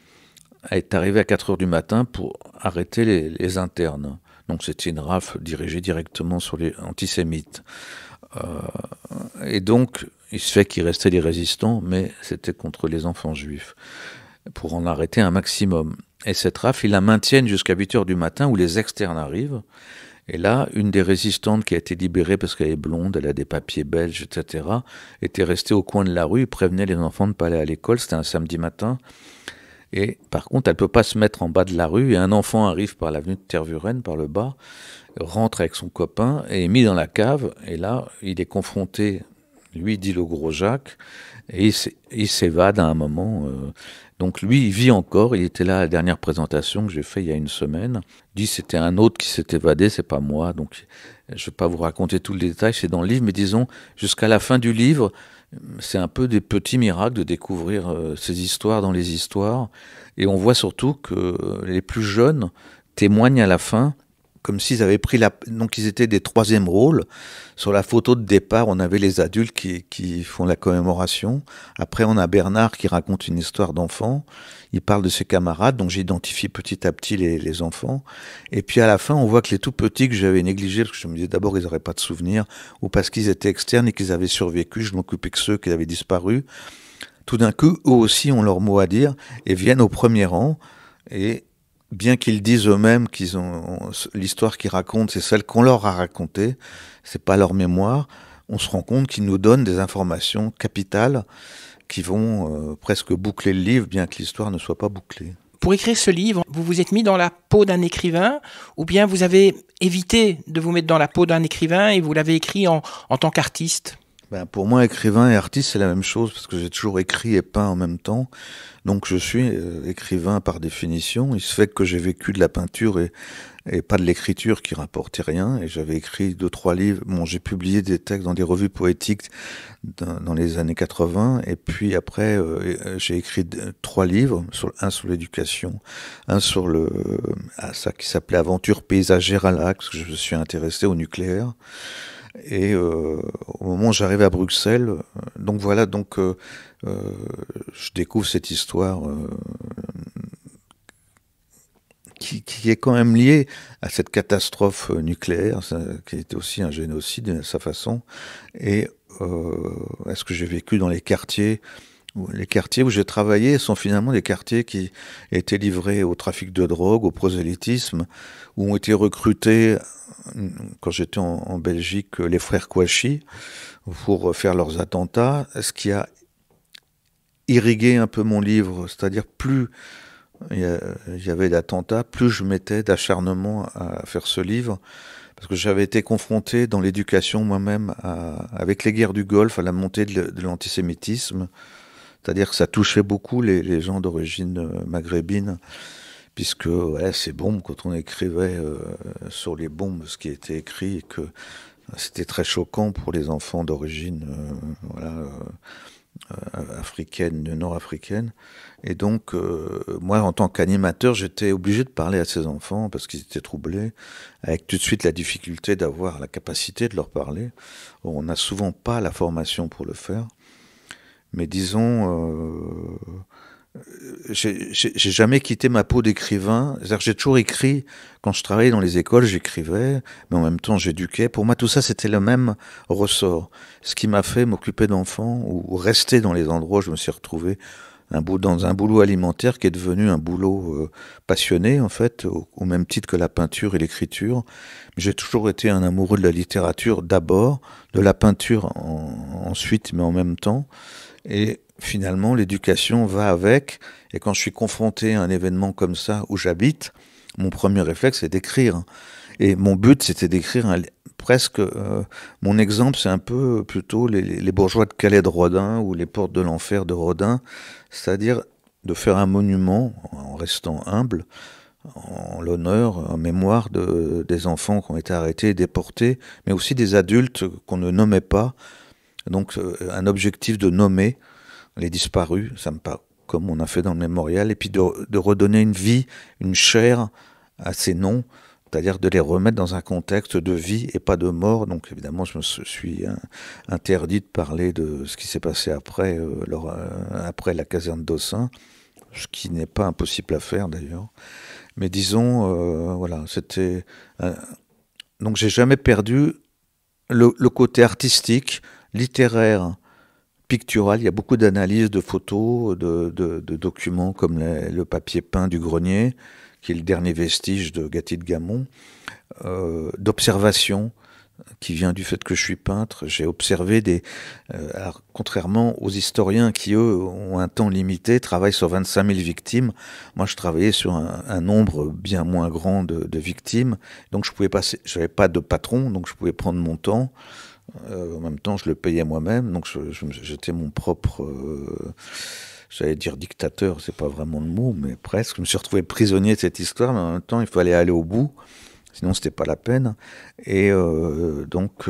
est arrivé à 4 heures du matin pour arrêter les, internes. Donc c'était une rafle dirigée directement sur les antisémites. Euh, et donc, il se fait qu'il restait des résistants, mais c'était contre les enfants juifs, pour en arrêter un maximum. Et cette rafle, ils la maintiennent jusqu'à 8 heures du matin où les externes arrivent. Et là, une des résistantes qui a été libérée parce qu'elle est blonde, elle a des papiers belges, etc., était restée au coin de la rue, prévenait les enfants de ne pas aller à l'école. C'était un samedi matin. Et par contre, elle ne peut pas se mettre en bas de la rue. Et un enfant arrive par l'avenue de Tervuren, par le bas, rentre avec son copain et est mis dans la cave. Et là, il est confronté, lui dit le gros Jacques, et il s'évade à un moment. Euh. Donc lui, il vit encore. Il était là à la dernière présentation que j'ai faite il y a une semaine. Il dit c'était un autre qui s'est évadé, c'est pas moi. Donc je ne vais pas vous raconter tout le détail, c'est dans le livre. Mais disons, jusqu'à la fin du livre, c'est un peu des petits miracles de découvrir euh, ces histoires dans les histoires. Et on voit surtout que les plus jeunes témoignent à la fin comme s'ils avaient pris la... Donc ils étaient des troisième rôles. Sur la photo de départ, on avait les adultes qui, qui font la commémoration. Après, on a Bernard qui raconte une histoire d'enfant. Il parle de ses camarades, donc j'identifie petit à petit les, les, enfants. Et puis à la fin, on voit que les tout petits que j'avais négligés, parce que je me disais d'abord ils n'auraient pas de souvenirs, ou parce qu'ils étaient externes et qu'ils avaient survécu, je m'occupais que ceux qui avaient disparu. Tout d'un coup, eux aussi ont leur mot à dire et viennent au premier rang. Et bien qu'ils disent eux-mêmes qu'ils ont l'histoire qu'ils racontent, c'est celle qu'on leur a racontée, c'est pas leur mémoire, on se rend compte qu'ils nous donnent des informations capitales qui vont euh, presque boucler le livre, bien que l'histoire ne soit pas bouclée. Pour écrire ce livre, vous vous êtes mis dans la peau d'un écrivain, ou bien vous avez évité de vous mettre dans la peau d'un écrivain et vous l'avez écrit en tant qu'artiste ben pour moi, écrivain et artiste, c'est la même chose, parce que j'ai toujours écrit et peint en même temps. Donc je suis euh, écrivain par définition. Il se fait que j'ai vécu de la peinture et, et pas de l'écriture qui rapportait rien. Et j'avais écrit deux, trois livres. Bon, j'ai publié des textes dans des revues poétiques dans, dans les années 80. Et puis après, euh, euh, j'ai écrit trois livres, sur, un sur l'éducation, un sur le, ça qui s'appelait Aventure paysagère à l'axe, je me suis intéressé au nucléaire. Et euh, au moment où j'arrive à Bruxelles, euh, donc voilà, donc euh, je découvre cette histoire qui, est quand même liée à cette catastrophe nucléaire, qui était aussi un génocide de sa façon, et à ce que j'ai vécu dans les quartiers les quartiers où j'ai travaillé sont finalement des quartiers qui étaient livrés au trafic de drogue, au prosélytisme, où ont été recrutés, quand j'étais en, Belgique, les frères Kouachi pour faire leurs attentats, ce qui a irrigué un peu mon livre, c'est-à-dire plus il y avait d'attentats, plus je mettais d'acharnement à faire ce livre, parce que j'avais été confronté dans l'éducation moi-même avec les guerres du Golfe, à la montée de l'antisémitisme. C'est-à-dire que ça touchait beaucoup les, gens d'origine euh, maghrébine, puisque ouais, ces bombes, quand on écrivait euh, sur les bombes ce qui était écrit, et que euh, c'était très choquant pour les enfants d'origine voilà, africaine, nord-africaine. Et donc, moi, en tant qu'animateur, j'étais obligé de parler à ces enfants parce qu'ils étaient troublés, avec tout de suite la difficulté d'avoir la capacité de leur parler. On n'a souvent pas la formation pour le faire mais disons, euh, j'ai jamais quitté ma peau d'écrivain. J'ai toujours écrit. Quand je travaillais dans les écoles, j'écrivais, mais en même temps, j'éduquais. Pour moi, tout ça, c'était le même ressort. Ce qui m'a fait m'occuper d'enfants ou rester dans les endroits où je me suis retrouvé un bout dans un boulot alimentaire qui est devenu un boulot euh, passionné, en fait, au, même titre que la peinture et l'écriture. J'ai toujours été un amoureux de la littérature d'abord, de la peinture ensuite, mais en même temps. Et finalement, l'éducation va avec. Et quand je suis confronté à un événement comme ça où j'habite, mon premier réflexe, c'est d'écrire. Et mon but, c'était d'écrire presque. Euh, mon exemple, c'est un peu plutôt les, bourgeois de Calais de Rodin ou les portes de l'enfer de Rodin, c'est-à-dire de faire un monument, en restant humble, en l'honneur, en mémoire des enfants qui ont été arrêtés et déportés, mais aussi des adultes qu'on ne nommait pas donc euh, un objectif de nommer les disparus, ça me comme on a fait dans le mémorial, et puis de, redonner une vie, une chair à ces noms, c'est-à-dire de les remettre dans un contexte de vie et pas de mort. Donc évidemment, je me suis interdit de parler de ce qui s'est passé après, leur, euh, après la caserne d'Aussin, ce qui n'est pas impossible à faire d'ailleurs. Mais disons, euh, voilà, c'était... donc j'ai jamais perdu le côté artistique, littéraire, pictural. Il y a beaucoup d'analyses, de photos, de, documents comme le papier peint du grenier, qui est le dernier vestige de Gatti de Gamon, euh, d'observation qui vient du fait que je suis peintre. J'ai observé des... Euh, contrairement aux historiens qui, eux, ont un temps limité, travaillent sur 25 000 victimes, moi je travaillais sur un, nombre bien moins grand de, de victimes, donc je pouvais passer... Je n'avais pas de patron, donc je pouvais prendre mon temps. Euh, en même temps, je le payais moi-même, donc j'étais mon propre, euh, j'allais dire dictateur, c'est pas vraiment le mot, mais presque. Je me suis retrouvé prisonnier de cette histoire, mais en même temps, il fallait aller au bout, sinon c'était pas la peine. Et euh, donc,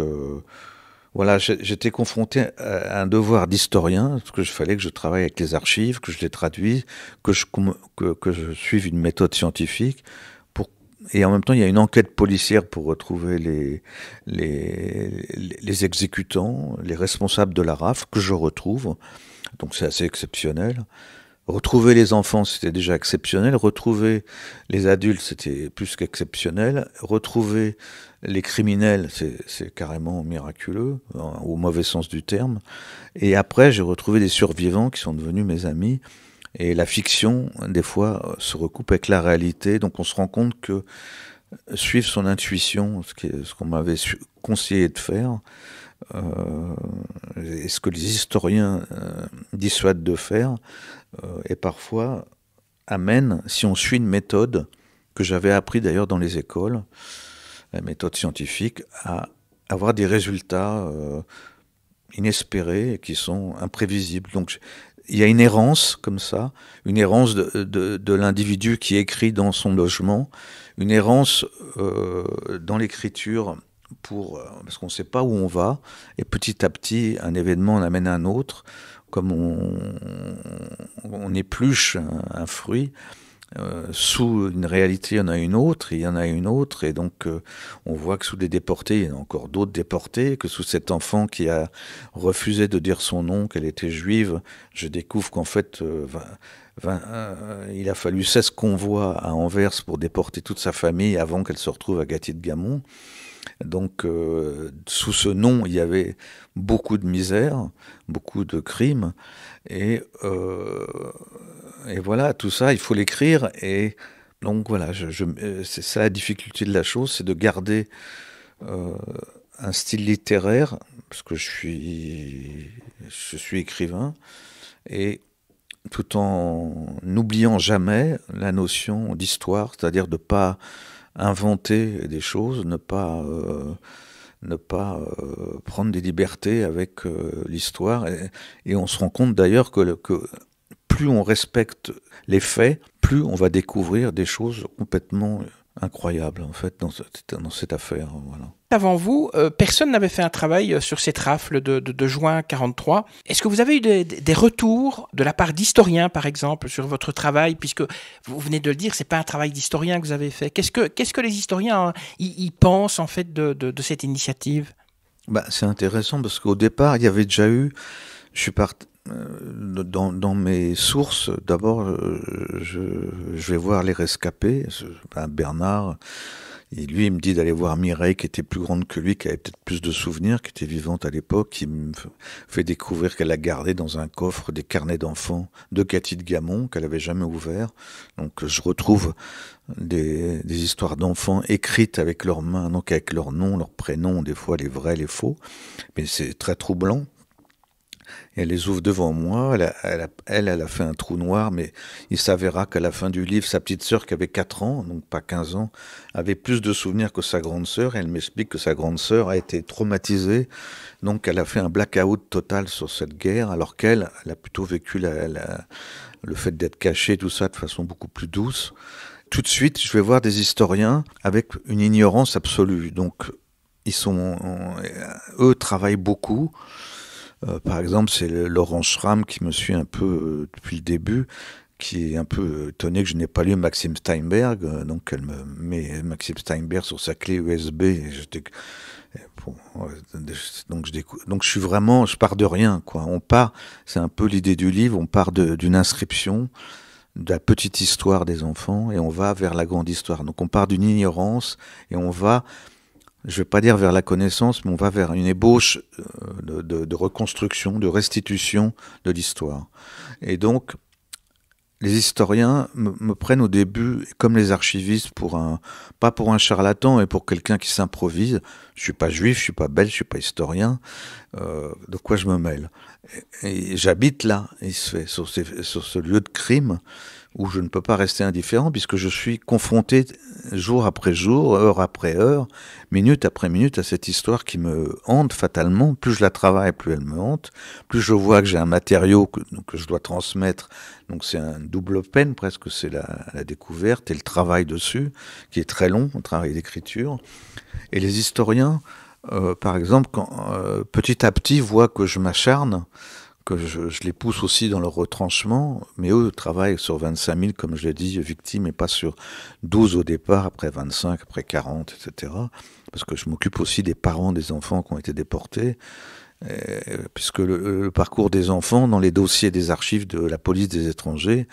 voilà, j'étais confronté à un devoir d'historien, parce que je fallait que je travaille avec les archives, que je les traduise, que je, que je suive une méthode scientifique et en même temps, il y a une enquête policière pour retrouver les, les, les exécutants, les responsables de la RAF, que je retrouve. Donc c'est assez exceptionnel. Retrouver les enfants, c'était déjà exceptionnel. Retrouver les adultes, c'était plus qu'exceptionnel. Retrouver les criminels, c'est carrément miraculeux, hein, au mauvais sens du terme. Et après, j'ai retrouvé des survivants qui sont devenus mes amis. Et la fiction, des fois, se recoupe avec la réalité. Donc on se rend compte que euh, suivre son intuition, ce qu'on m'avait conseillé de faire, euh, et ce que les historiens euh, dissuadent de faire, et parfois amène, si on suit une méthode que j'avais appris d'ailleurs dans les écoles, la méthode scientifique, à avoir des résultats inespérés et qui sont imprévisibles. Donc il y a une errance comme ça, une errance de, l'individu qui écrit dans son logement, une errance euh, dans l'écriture pour euh, parce qu'on ne sait pas où on va et petit à petit un événement en amène un autre, comme on, épluche un fruit. Euh, sous une réalité, il y en a une autre, il y en a une autre, et donc euh, on voit que sous les déportés, il y en a encore d'autres déportés, que sous cet enfant qui a refusé de dire son nom, qu'elle était juive, je découvre qu'en fait, euh, il a fallu 16 convois à Anvers pour déporter toute sa famille avant qu'elle se retrouve à Gâté de Gamon. Donc, euh, sous ce nom, il y avait beaucoup de misère, beaucoup de crimes, et, euh, et voilà, tout ça, il faut l'écrire. Et donc, voilà, je, euh, c'est ça la difficulté de la chose, c'est de garder un style littéraire, parce que je suis, je suis écrivain, et tout en n'oubliant jamais la notion d'histoire, c'est-à-dire de ne pas inventer des choses, ne pas, euh, ne pas euh, prendre des libertés avec euh, l'histoire. Et, on se rend compte d'ailleurs que, que plus on respecte les faits, plus on va découvrir des choses complètement incroyable en fait dans, cette, cette affaire. Voilà. Avant vous, euh, personne n'avait fait un travail euh, sur cette rafle de, de, juin 43. Est-ce que vous avez eu des, retours de la part d'historiens, par exemple, sur votre travail, puisque vous venez de le dire, c'est pas un travail d'historien que vous avez fait. Qu'est-ce que, qu'est-ce que les historiens ils hein, pensent en fait de, de cette initiative bah, c'est intéressant parce qu'au départ, il y avait déjà eu. Je suis parti euh, dans, mes sources, d'abord, euh, je, vais voir les rescapés. Bernard, lui, il me dit d'aller voir Mireille, qui était plus grande que lui, qui avait peut-être plus de souvenirs, qui était vivante à l'époque, qui me fait découvrir qu'elle a gardé dans un coffre des carnets d'enfants de Cathy de Gamon, qu'elle avait jamais ouvert. Donc, je retrouve des, des histoires d'enfants écrites avec leurs mains, donc avec leurs noms, leurs prénoms, des fois les vrais, les faux. Mais c'est très troublant elle les ouvre devant moi. Elle, elle, a, fait un trou noir, mais il s'avéra qu'à la fin du livre, sa petite sœur, qui avait 4 ans, donc pas 15 ans, avait plus de souvenirs que sa grande sœur. Elle m'explique que sa grande sœur a été traumatisée, donc elle a fait un blackout total sur cette guerre, alors qu'elle, elle a plutôt vécu le fait d'être cachée, tout ça, de façon beaucoup plus douce. Tout de suite, je vais voir des historiens avec une ignorance absolue. Donc, ils sont, eux travaillent beaucoup euh, par exemple, c'est Laurent Schramm qui me suit un peu euh, depuis le début, qui est un peu euh, étonné que je n'ai pas lu Maxime Steinberg. donc, elle me met Maxime Steinberg sur sa clé USB. donc, je découvre, donc, je suis vraiment, je pars de rien. Quoi. On part, c'est un peu l'idée du livre, on part d'une inscription de la petite histoire des enfants et on va vers la grande histoire. Donc on part d'une ignorance et on va je ne vais pas dire vers la connaissance, mais on va vers une ébauche euh, de, reconstruction, de restitution de l'histoire. Et donc, les historiens me, prennent au début comme les archivistes pour un pas pour un charlatan et pour quelqu'un qui s'improvise. Je ne suis pas juif, je ne suis pas belge, je ne suis pas historien. Euh, de quoi je me mêle Et, j'habite là, il se fait, sur, ce lieu de crime où je ne peux pas rester indifférent puisque je suis confronté jour après jour, heure après heure, minute après minute à cette histoire qui me hante fatalement. Plus je la travaille, plus elle me hante. Plus je vois que j'ai un matériau que, je dois transmettre. Donc c'est un double peine presque, c'est la, découverte et le travail dessus qui est très long, le travail d'écriture. Et les historiens, euh, par exemple, quand, euh, petit à petit voient que je m'acharne que je, les pousse aussi dans leur retranchement, mais eux travaillent sur 25 000, comme je l'ai dit, victimes, et pas sur 12 au départ, après 25, après 40, etc. Parce que je m'occupe aussi des parents des enfants qui ont été déportés, euh, puisque le, le, parcours des enfants dans les dossiers des archives de la police des étrangers,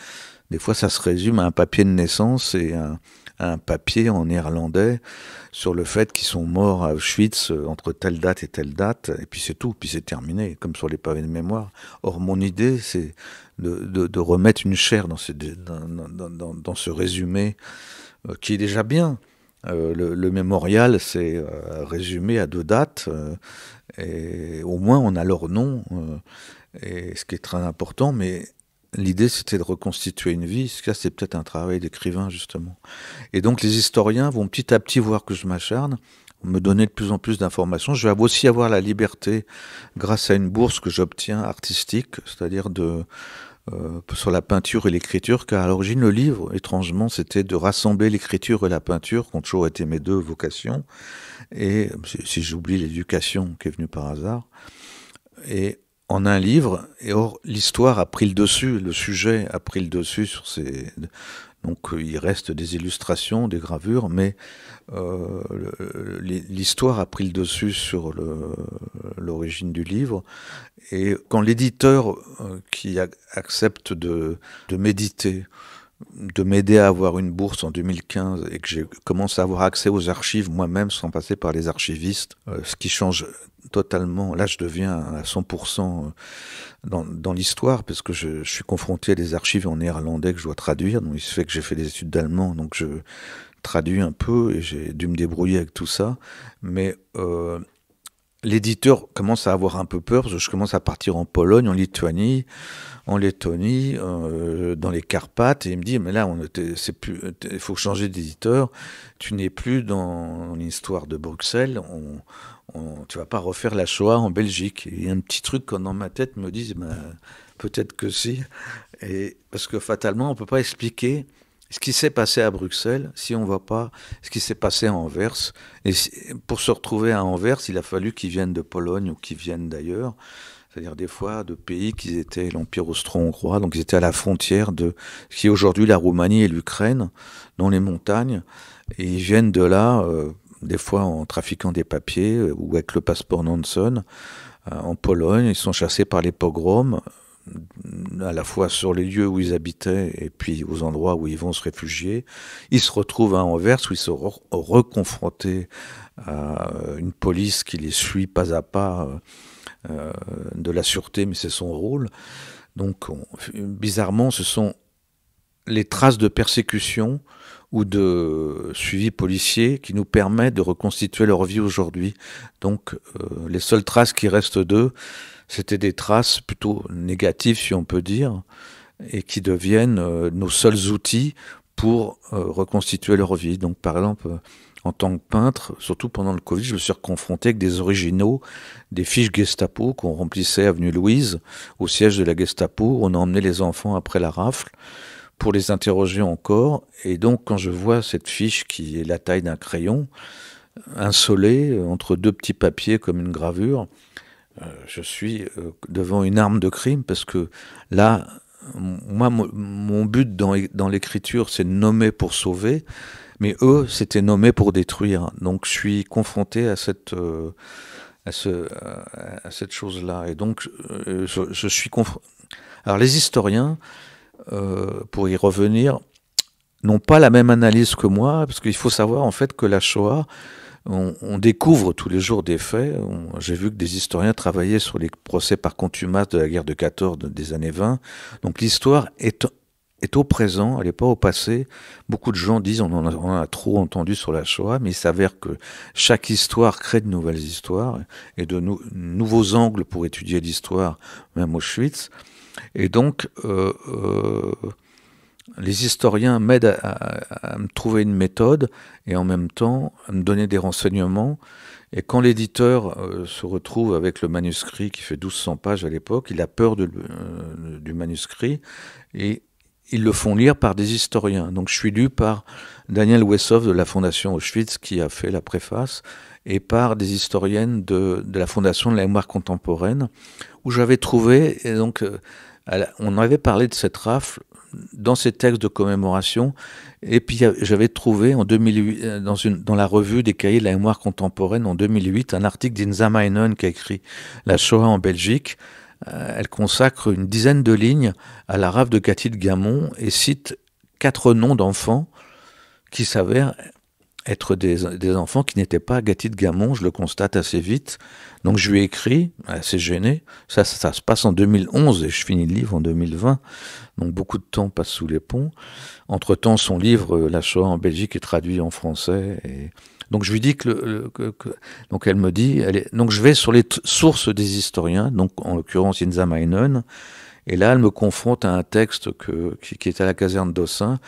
des fois ça se résume à un papier de naissance et un, un papier en néerlandais sur le fait qu'ils sont morts à Auschwitz euh, entre telle date et telle date, et puis c'est tout, puis c'est terminé, comme sur les pavés de mémoire. Or, mon idée, c'est de, remettre une chair dans ce, résumé euh, qui est déjà bien. Euh, le, mémorial, c'est résumé à deux dates, et au moins on a leur nom, et ce qui est très important, mais L'idée, c'était de reconstituer une vie. ce cas, c'est peut-être un travail d'écrivain, justement. Et donc, les historiens vont petit à petit voir que je m'acharne, me donner de plus en plus d'informations. Je vais aussi avoir la liberté, grâce à une bourse que j'obtiens artistique, c'est-à-dire de, euh, sur la peinture et l'écriture, car à l'origine, le livre, étrangement, c'était de rassembler l'écriture et la peinture, qui ont toujours été mes deux vocations, et si j'oublie l'éducation qui est venue par hasard, et en un livre. Et or, l'histoire a pris le dessus, le sujet a pris le dessus sur ces. Donc, euh, il reste des illustrations, des gravures, mais euh, l'histoire a pris le dessus sur l'origine du livre. Et quand l'éditeur euh, qui accepte de, méditer, de m'aider à avoir une bourse en 2015 et que j'ai commencé à avoir accès aux archives moi-même sans passer par les archivistes, ce qui change totalement, là je deviens à 100% euh, dans, dans l'histoire, parce que je, suis confronté à des archives en néerlandais que je dois traduire, donc il se fait que j'ai fait des études d'allemand, donc je traduis un peu et j'ai dû me débrouiller avec tout ça, mais euh, l'éditeur commence à avoir un peu peur, je commence à partir en Pologne, en Lituanie, en Lettonie, euh, dans les Carpates, et il me dit, mais là, il faut changer d'éditeur, tu n'es plus dans l'histoire de Bruxelles, on, on, tu vas pas refaire la Shoah en Belgique. Il y a un petit truc dans ma tête me disent, ben, peut-être que si. Et, parce que fatalement, on peut pas expliquer ce qui s'est passé à Bruxelles si on voit pas ce qui s'est passé à Anvers. Et pour se retrouver à Anvers, il a fallu qu'ils viennent de Pologne ou qu'ils viennent d'ailleurs. C'est-à-dire des fois de pays qui étaient l'Empire austro-hongrois, donc ils étaient à la frontière de ce qui est aujourd'hui la Roumanie et l'Ukraine, dans les montagnes. Et ils viennent de là, euh, des fois en trafiquant des papiers euh, ou avec le passeport Nansen euh, en Pologne, ils sont chassés par les pogroms, euh, à la fois sur les lieux où ils habitaient et puis aux endroits où ils vont se réfugier. Ils se retrouvent à Anvers où ils sont reconfrontés à une police qui les suit pas à pas de la sûreté, mais c'est son rôle. Donc, bizarrement, ce sont les traces de persécution ou de suivi policier qui nous permet de reconstituer leur vie aujourd'hui. Donc euh, les seules traces qui restent d'eux, c'était des traces plutôt négatives, si on peut dire, et qui deviennent euh, nos seuls outils pour euh, reconstituer leur vie. Donc par exemple, en tant que peintre, surtout pendant le Covid, je me suis confronté avec des originaux, des fiches Gestapo qu'on remplissait avenue Louise, au siège de la Gestapo. On emmenait les enfants après la rafle pour les interroger encore. Et donc, quand je vois cette fiche qui est la taille d'un crayon, insolée, euh, entre deux petits papiers comme une gravure, euh, je suis euh, devant une arme de crime parce que là, moi, mon but dans, l'écriture, c'est de nommer pour sauver, mais eux, c'était nommer pour détruire. Donc, je suis confronté à cette. à, ce, à cette chose-là. Et donc, je, je suis Alors, les historiens, euh, pour y revenir, n'ont pas la même analyse que moi, parce qu'il faut savoir en fait que la Shoah, on, découvre tous les jours des faits. J'ai vu que des historiens travaillaient sur les procès par contumace de la guerre de 14 des années 20. Donc l'histoire est, au présent, elle n'est pas au passé. Beaucoup de gens disent on en a, trop entendu sur la Shoah, mais il s'avère que chaque histoire crée de nouvelles histoires et de nouveaux angles pour étudier l'histoire, même Auschwitz. Et donc, euh, euh, les historiens m'aident à, me trouver une méthode et en même temps à me donner des renseignements. Et quand l'éditeur euh, se retrouve avec le manuscrit qui fait 1200 pages à l'époque, il a peur de, du manuscrit et ils le font lire par des historiens. Donc je suis lu par Daniel Wessoff de la Fondation Auschwitz qui a fait la préface et par des historiennes de, de la Fondation de la mémoire contemporaine où j'avais trouvé et donc on avait parlé de cette rafle dans ces textes de commémoration. Et puis j'avais trouvé en 2008, euh, dans, la revue des cahiers de la mémoire contemporaine en 2008 un article d'Inza Mainon qui a écrit La Shoah en Belgique. Euh, elle consacre une dizaine de lignes à la rafle de Cathy de Gamon et cite quatre noms d'enfants qui s'avèrent être des, des enfants qui n'étaient pas gâtés de gamon, je le constate assez vite. Donc je lui ai écrit, assez gêné, ça, ça, se passe en 2011 et je finis le livre en 2020, donc beaucoup de temps passe sous les ponts. Entre-temps, son livre, euh, La Shoah en Belgique, est traduit en français. Et... Donc je lui dis que, donc elle me dit, elle est... donc je vais sur les sources des historiens, donc en l'occurrence Inza Mainon, et là elle me confronte à un texte que, qui, est à la caserne d'Ossin,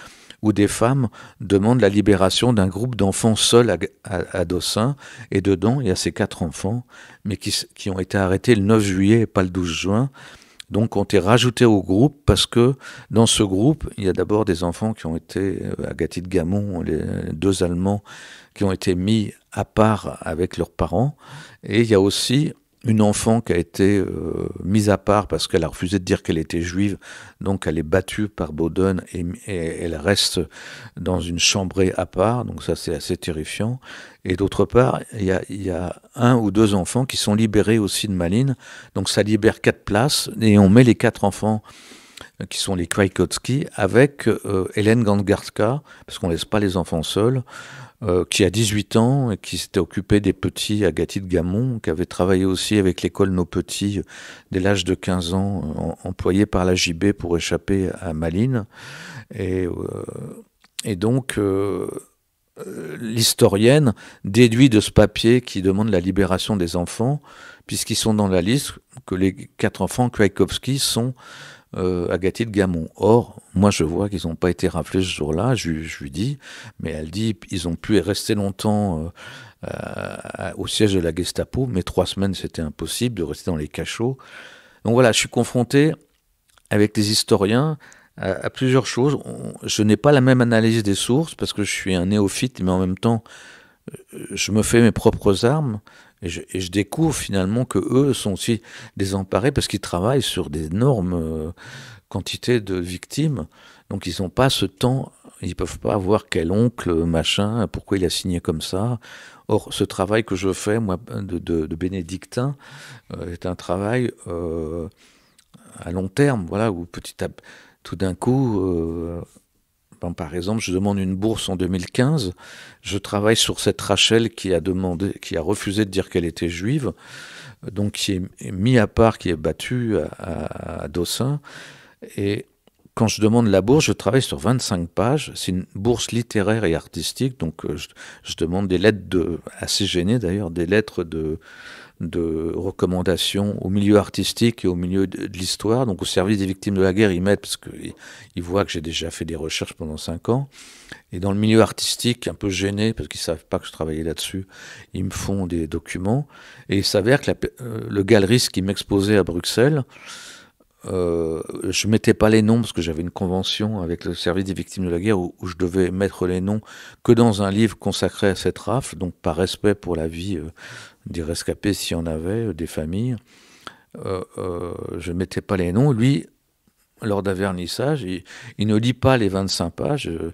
où des femmes demandent la libération d'un groupe d'enfants seuls à, à, Dossin, et dedans il y a ces quatre enfants, mais qui, ont été arrêtés le 9 juillet et pas le 12 juin, donc ont été rajoutés au groupe parce que dans ce groupe, il y a d'abord des enfants qui ont été, Agathe euh, de Gamon, les deux Allemands, qui ont été mis à part avec leurs parents. Et il y a aussi une enfant qui a été euh, mise à part parce qu'elle a refusé de dire qu'elle était juive, donc elle est battue par Bowden et, elle reste dans une chambrée à part, donc ça c'est assez terrifiant. Et d'autre part, il y a, un ou deux enfants qui sont libérés aussi de Malines, donc ça libère quatre places et on met les quatre enfants qui sont les Kraikotsky, avec euh, Hélène Gangarska, parce qu'on ne laisse pas les enfants seuls, euh, qui a 18 ans et qui s'était occupé des petits Agathe de Gamon, qui avait travaillé aussi avec l'école Nos Petits dès l'âge de 15 ans, employée employé par la JB pour échapper à Malines. Et, euh, et donc, euh, l'historienne déduit de ce papier qui demande la libération des enfants, puisqu'ils sont dans la liste, que les quatre enfants Kwiatkowski sont Agathe euh, Gamon. Or, moi, je vois qu'ils n'ont pas été raflés ce jour-là. Je, lui dis, mais elle dit, ils ont pu rester longtemps euh, au siège de la Gestapo, mais trois semaines, c'était impossible de rester dans les cachots. Donc voilà, je suis confronté avec des historiens à, plusieurs choses. je n'ai pas la même analyse des sources parce que je suis un néophyte, mais en même temps, euh, je me fais mes propres armes. Et je, découvre finalement que eux sont aussi désemparés parce qu'ils travaillent sur d'énormes euh, quantités de victimes. Donc ils n'ont pas ce temps, ils ne peuvent pas voir quel oncle, machin, pourquoi il a signé comme ça. Or, ce travail que je fais, moi, de, bénédictin, euh, est un travail euh, à long terme, voilà, où petit tout d'un coup, ben, par exemple, je demande une bourse en 2015. Je travaille sur cette Rachel qui a demandé, qui a refusé de dire qu'elle était juive, donc qui est mise à part, qui est battue à, à Et quand je demande la bourse, je travaille sur 25 pages. C'est une bourse littéraire et artistique, donc euh, je, je demande des lettres de, assez gênées d'ailleurs, des lettres de, de recommandations au milieu artistique et au milieu de, l'histoire, donc au service des victimes de la guerre, ils mettent, parce qu'ils voient que j'ai déjà fait des recherches pendant cinq ans, et dans le milieu artistique, un peu gêné, parce qu'ils ne savent pas que je travaillais là-dessus, ils me font des documents, et il s'avère que euh, le galeriste qui m'exposait à Bruxelles, euh, je mettais pas les noms parce que j'avais une convention avec le service des victimes de la guerre où, je devais mettre les noms que dans un livre consacré à cette rafle, donc par respect pour la vie euh, des rescapés, s'il y en avait, des familles. Euh, euh, je ne mettais pas les noms. Lui, lors d'un vernissage, il, ne lit pas les 25 pages. Euh,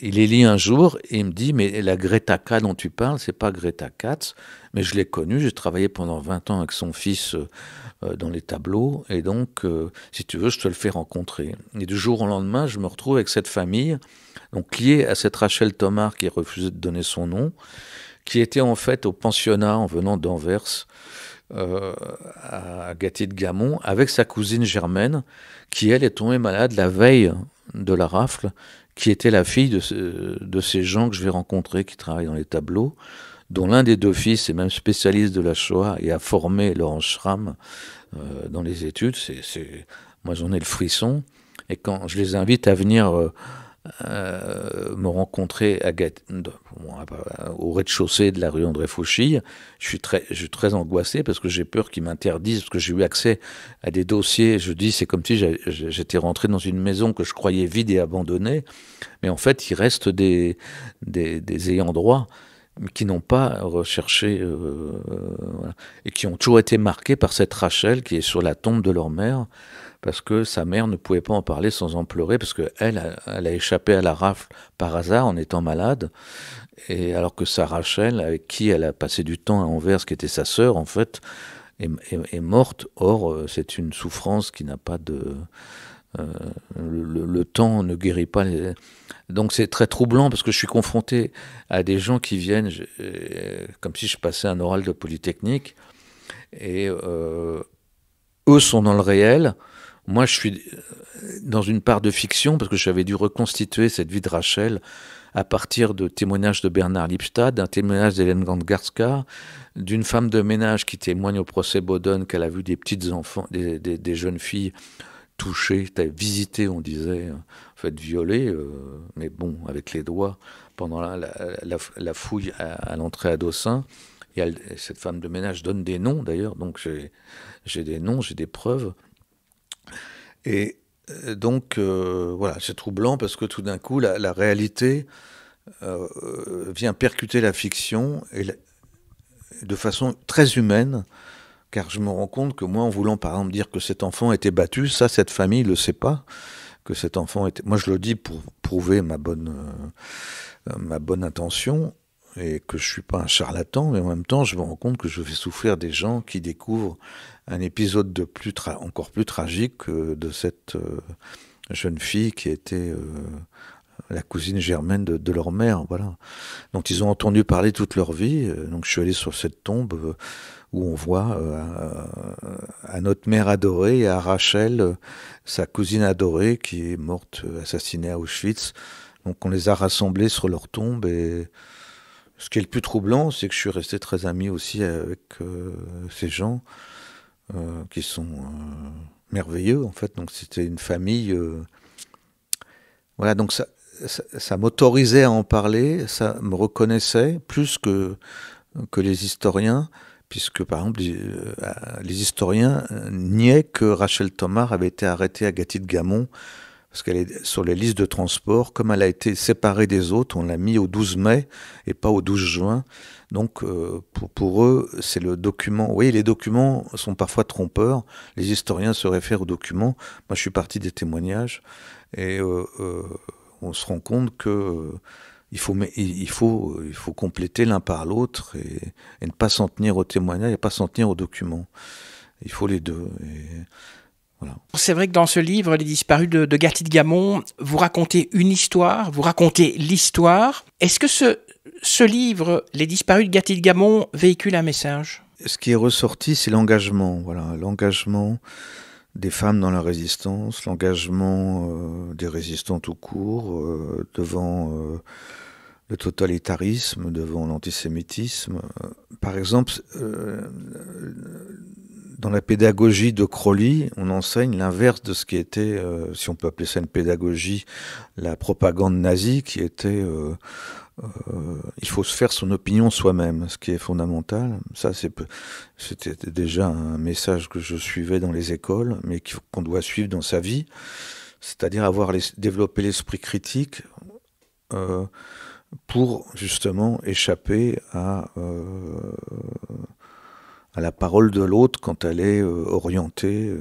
il les lit un jour et il me dit Mais la Greta K dont tu parles, c'est pas Greta Katz, mais je l'ai connue, j'ai travaillé pendant 20 ans avec son fils dans les tableaux, et donc, si tu veux, je te le fais rencontrer. Et du jour au lendemain, je me retrouve avec cette famille, donc liée à cette Rachel Thomas qui refusé de donner son nom, qui était en fait au pensionnat en venant d'Anvers, euh, à Gâté-de-Gamont, avec sa cousine Germaine, qui elle est tombée malade la veille de la rafle, qui était la fille de, de ces gens que je vais rencontrer qui travaillent dans les tableaux, dont l'un des deux fils est même spécialiste de la Shoah et a formé Laurent Schramm euh, dans les études. C'est, moi j'en ai le frisson. Et quand je les invite à venir euh, euh, me rencontrer à euh, au rez-de-chaussée de la rue André Fauchille. Je suis très, je suis très angoissé parce que j'ai peur qu'ils m'interdisent, parce que j'ai eu accès à des dossiers. Je dis, c'est comme si j'étais rentré dans une maison que je croyais vide et abandonnée, mais en fait, il reste des, des, des ayants droit qui n'ont pas recherché euh, et qui ont toujours été marqués par cette Rachel qui est sur la tombe de leur mère parce que sa mère ne pouvait pas en parler sans en pleurer, parce qu'elle a, elle a échappé à la rafle par hasard en étant malade. Et alors que sa Rachel, avec qui elle a passé du temps à Anvers, qui était sa sœur, en fait, est, morte. Or, euh, c'est une souffrance qui n'a pas de. Euh, le, temps ne guérit pas. Les... Donc c'est très troublant parce que je suis confronté à des gens qui viennent euh, comme si je passais un oral de Polytechnique et eux sont dans le réel, moi, je suis euh, dans une part de fiction, parce que j'avais dû reconstituer cette vie de Rachel à partir de témoignages de Bernard Lipstadt, d'un témoignage d'Hélène Gandgarska, d'une femme de ménage qui témoigne au procès Bodon qu'elle a vu des petites enfants, des, jeunes filles touchées, visitées, on disait, en fait violées, euh, mais bon, avec les doigts, pendant la, fouille à, l'entrée à Dossin. Et cette femme de ménage donne des noms d'ailleurs, donc j'ai des noms, j'ai des preuves. Et euh, donc, euh, voilà, c'est troublant parce que tout d'un coup, la, réalité euh, vient percuter la fiction et de façon très humaine, car je me rends compte que moi, en voulant par exemple dire que cet enfant était battu, ça, cette famille ne le sait pas. Que cet enfant était. Moi, je le dis pour prouver ma bonne, ma bonne intention et que je suis pas un charlatan, mais en même temps, je me rends compte que je vais souffrir des gens qui découvrent un épisode de plus encore plus tragique de cette euh, jeune fille qui était euh, la cousine germaine de, leur mère, voilà. Donc ils ont entendu parler toute leur vie. Euh, donc je suis allé sur cette tombe où on voit à, notre mère adorée et à Rachel, sa cousine adorée, qui est morte assassinée à Auschwitz. Donc on les a rassemblés sur leur tombe et ce qui est le plus troublant, c'est que je suis resté très ami aussi avec ces gens. Euh, qui sont euh, merveilleux en fait. Donc c'était une famille. Euh, voilà, donc ça, m'autorisait à en parler, ça me reconnaissait plus que, les historiens, puisque par exemple les, historiens niaient que Rachel Thomas avait été arrêtée à Gati de Gamon. Parce qu'elle est sur les listes de transport, comme elle a été séparée des autres, on l'a mis au 12 mai et pas au 12 juin. Donc euh, pour, eux, c'est le document. Vous voyez, les documents sont parfois trompeurs. Les historiens se réfèrent aux documents. Moi, je suis parti des témoignages et euh, euh, on se rend compte que il faut, il faut, il faut compléter l'un par l'autre et, ne pas s'en tenir aux témoignages et pas s'en tenir aux documents. Il faut les deux. C'est vrai que dans ce livre, Les disparus de, de de Gamon, vous racontez une histoire, vous racontez l'histoire. Est-ce que ce, ce livre, Les disparus de Gatil gamon véhicule un message Ce qui est ressorti, c'est l'engagement. Voilà, l'engagement des femmes dans la résistance, l'engagement euh, des résistants tout court euh, devant euh, le totalitarisme, devant l'antisémitisme. Par exemple, dans la pédagogie de Crowley, on enseigne l'inverse de ce qui était, si on peut appeler ça une pédagogie, la propagande nazie qui était euh, il faut se faire son opinion soi-même, ce qui est fondamental. Ça, c'était déjà un message que je suivais dans les écoles, mais qu'on doit suivre dans sa vie. C'est-à-dire avoir développé l'esprit critique euh, pour justement échapper à, euh, à la parole de l'autre quand elle est orientée.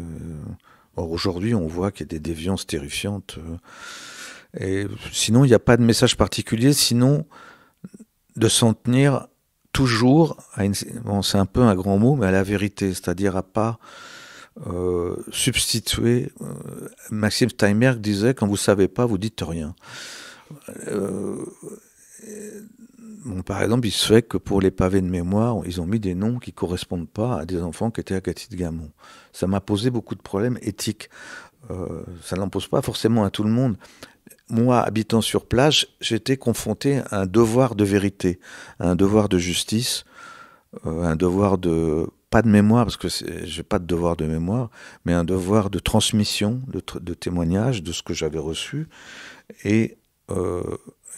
Or aujourd'hui, on voit qu'il y a des déviances terrifiantes. Et sinon, il n'y a pas de message particulier, sinon de s'en tenir toujours à une. Bon, c'est un peu un grand mot, mais à la vérité, c'est-à-dire à pas. Euh, substituer. Euh, Maxime Steinberg disait quand vous savez pas, vous dites rien. Euh, par exemple, il se fait que pour les pavés de mémoire, ils ont mis des noms qui correspondent pas à des enfants qui étaient à Cathy de Gamon. Ça m'a posé beaucoup de problèmes éthiques. ça n'en pose pas forcément à tout le monde, moi, habitant sur plage, j'étais confronté à un devoir de vérité, à un devoir de justice, euh, un devoir de pas de mémoire parce que n'ai pas de devoir de mémoire, mais un devoir de transmission, de, témoignage de ce que j'avais reçu et euh,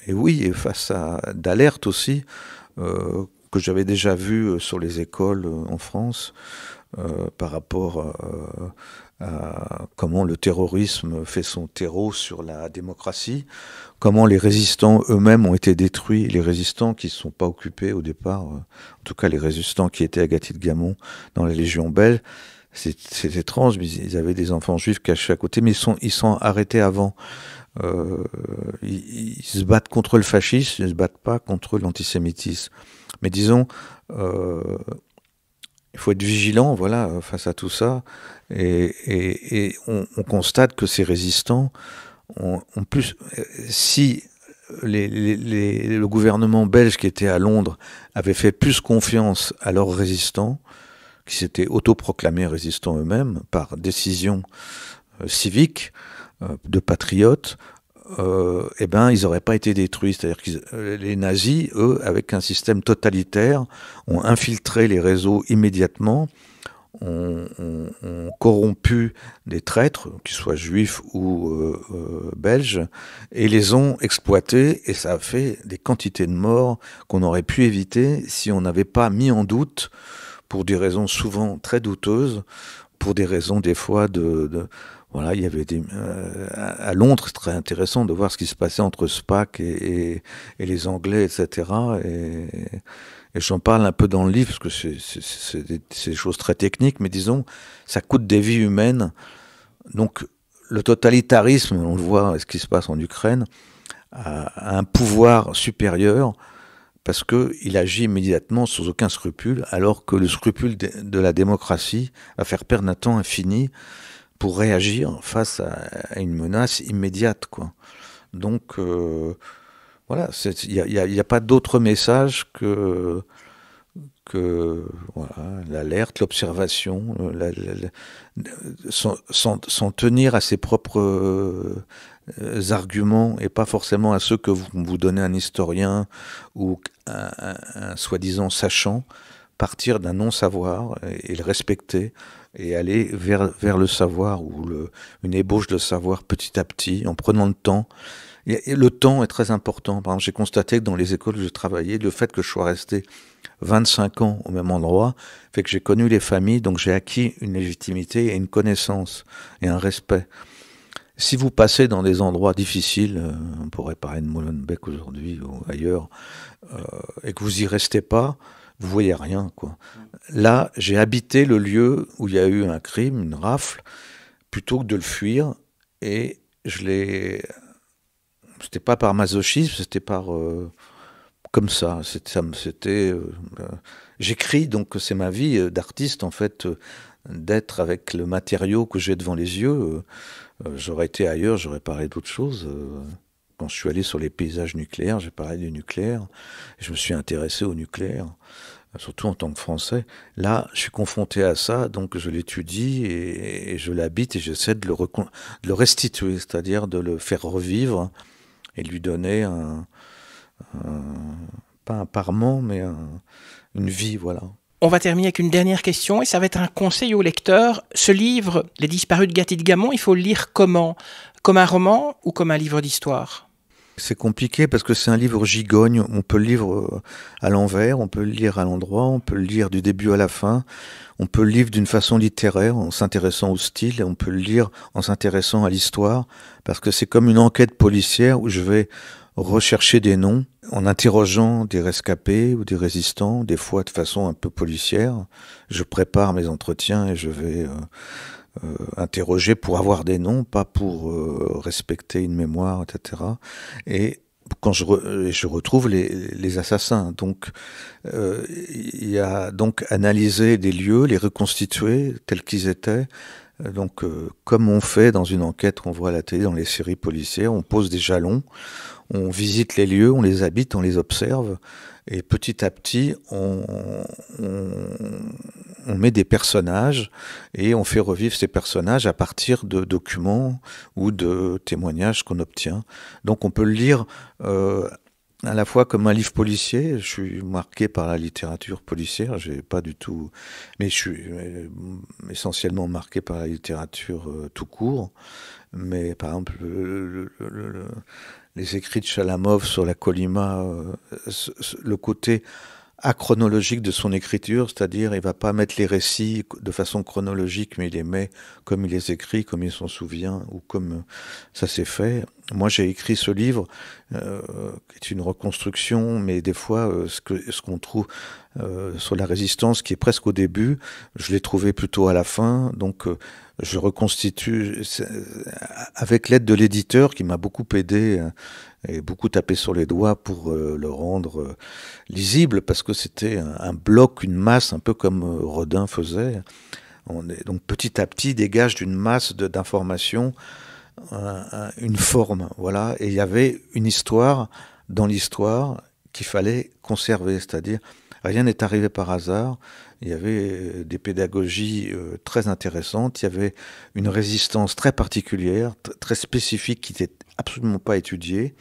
oui, et face à d'alerte aussi euh, que j'avais déjà vu sur les écoles en France par rapport euh, comment le terrorisme fait son terreau sur la démocratie, comment les résistants eux-mêmes ont été détruits, les résistants qui ne sont pas occupés au départ, euh, en tout cas les résistants qui étaient à Gatti de Gamon dans la Légion Belle, c'est étrange, mais ils avaient des enfants juifs cachés à côté, mais ils sont, arrêtés avant. Euh, ils, se battent contre le fascisme, ils ne se battent pas contre l'antisémitisme. Mais disons, il faut être vigilant voilà, face à tout ça. Et, on, constate que ces résistants, ont, plus, si le gouvernement belge qui était à Londres avait fait plus confiance à leurs résistants, qui s'étaient autoproclamés résistants eux-mêmes par décision euh, civique euh, de patriotes, euh, eh ben, ils n'auraient pas été détruits. C'est-à-dire que euh, les nazis, eux, avec un système totalitaire, ont infiltré les réseaux immédiatement, ont, corrompu des traîtres, qu'ils soient juifs ou euh, euh, belges, et les ont exploités, et ça a fait des quantités de morts qu'on aurait pu éviter si on n'avait pas mis en doute, pour des raisons souvent très douteuses, pour des raisons des fois de voilà, il y avait des, euh, à Londres, c'est très intéressant de voir ce qui se passait entre SPAC et, et, les Anglais, etc. Et, et j'en parle un peu dans le livre parce que c'est des, des choses très techniques, mais disons, ça coûte des vies humaines. Donc, le totalitarisme, on le voit, ce qui se passe en Ukraine, a, un pouvoir supérieur parce qu'il agit immédiatement sans aucun scrupule, alors que le scrupule de, de la démocratie va faire perdre un temps infini pour réagir face à, une menace immédiate. Quoi. Donc, euh, voilà, il n'y a, pas d'autre message que, que l'alerte, l'observation, euh, la, tenir à ses propres euh, arguments et pas forcément à ceux que vous, vous donnez un historien ou un, un, soi-disant sachant, partir d'un non-savoir et le respecter et aller vers, vers le savoir ou une ébauche de savoir petit à petit en prenant le temps. Et, le temps est très important. Par exemple, j'ai constaté que dans les écoles où je travaillais, le fait que je sois resté 25 ans au même endroit fait que j'ai connu les familles, donc j'ai acquis une légitimité et une connaissance et un respect. Si vous passez dans des endroits difficiles, euh, on pourrait parler de Molenbeek aujourd'hui ou ailleurs, euh, et que vous y restez pas, vous voyez rien. Quoi. Là, j'ai habité le lieu où il y a eu un crime, une rafle, plutôt que de le fuir. Et je l'ai. C'était pas par masochisme, c'était par. Euh, comme ça. C'était. Euh, euh, j'écris, donc c'est ma vie d'artiste, en fait, d'être avec le matériau que j'ai devant les yeux. j'aurais été ailleurs, j'aurais parlé d'autre chose quand je suis allé sur les paysages nucléaires, j'ai parlé du nucléaire, je me suis intéressé au nucléaire surtout en tant que Français. Là, je suis confronté à ça, donc je l'étudie et, je l'habite et j'essaie de, le restituer, c'est-à-dire de le faire revivre et lui donner un, pas un parement, mais une vie, voilà. On va terminer avec une dernière question et ça va être un conseil au lecteur. Ce livre, Les disparus de Gatti de Gamon, il faut le lire comment Comme un roman ou comme un livre d'histoire c'est compliqué parce que c'est un livre gigogne. On peut le lire euh, à l'envers, on peut le lire à l'endroit, on peut le lire du début à la fin. On peut le lire d'une façon littéraire, en s'intéressant au style, on peut le lire en s'intéressant à l'histoire, parce que c'est comme une enquête policière où je vais rechercher des noms en interrogeant des rescapés ou des résistants, des fois de façon un peu policière. Je prépare mes entretiens et je vais... Euh, euh, interroger interrogé pour avoir des noms, pas pour euh, respecter une mémoire, etc. Et quand je, je retrouve les, assassins, donc euh, il y a donc analyser des lieux, les reconstituer tels qu'ils étaient. Donc, comme on fait dans une enquête qu'on voit à la télé, dans les séries policières, on pose des jalons, on visite les lieux, on les habite, on les observe, et petit à petit, on, met des personnages et on fait revivre ces personnages à partir de documents ou de témoignages qu'on obtient. Donc on peut le lire euh, à la fois comme un livre policier, je suis marqué par la littérature policière, j'ai pas du tout, mais je suis euh, essentiellement marqué par la littérature euh, tout court, mais par exemple, les écrits de Chalamov sur la Colima, euh, le côté achronologique de son écriture, c'est-à-dire il va pas mettre les récits de façon chronologique, mais il les met comme il les écrit, comme il s'en souvient, ou comme ça s'est fait. Moi, j'ai écrit ce livre, euh, qui est une reconstruction, mais des fois, euh, ce qu'on ce trouve euh, sur la résistance, qui est presque au début, je l'ai trouvé plutôt à la fin. Donc, euh, je reconstitue, euh, avec l'aide de l'éditeur, qui m'a beaucoup aidé et beaucoup tapé sur les doigts pour le rendre lisible, parce que c'était un, un, bloc, une masse, un peu comme Rodin faisait. On est, donc, petit à petit, dégage d'une masse d'informations une forme, voilà, et il y avait une histoire dans l'histoire qu'il fallait conserver, c'est-à-dire rien n'est arrivé par hasard. Il y avait euh, des pédagogies euh, très intéressantes, il y avait une résistance très particulière, très spécifique qui n'était absolument pas étudiée.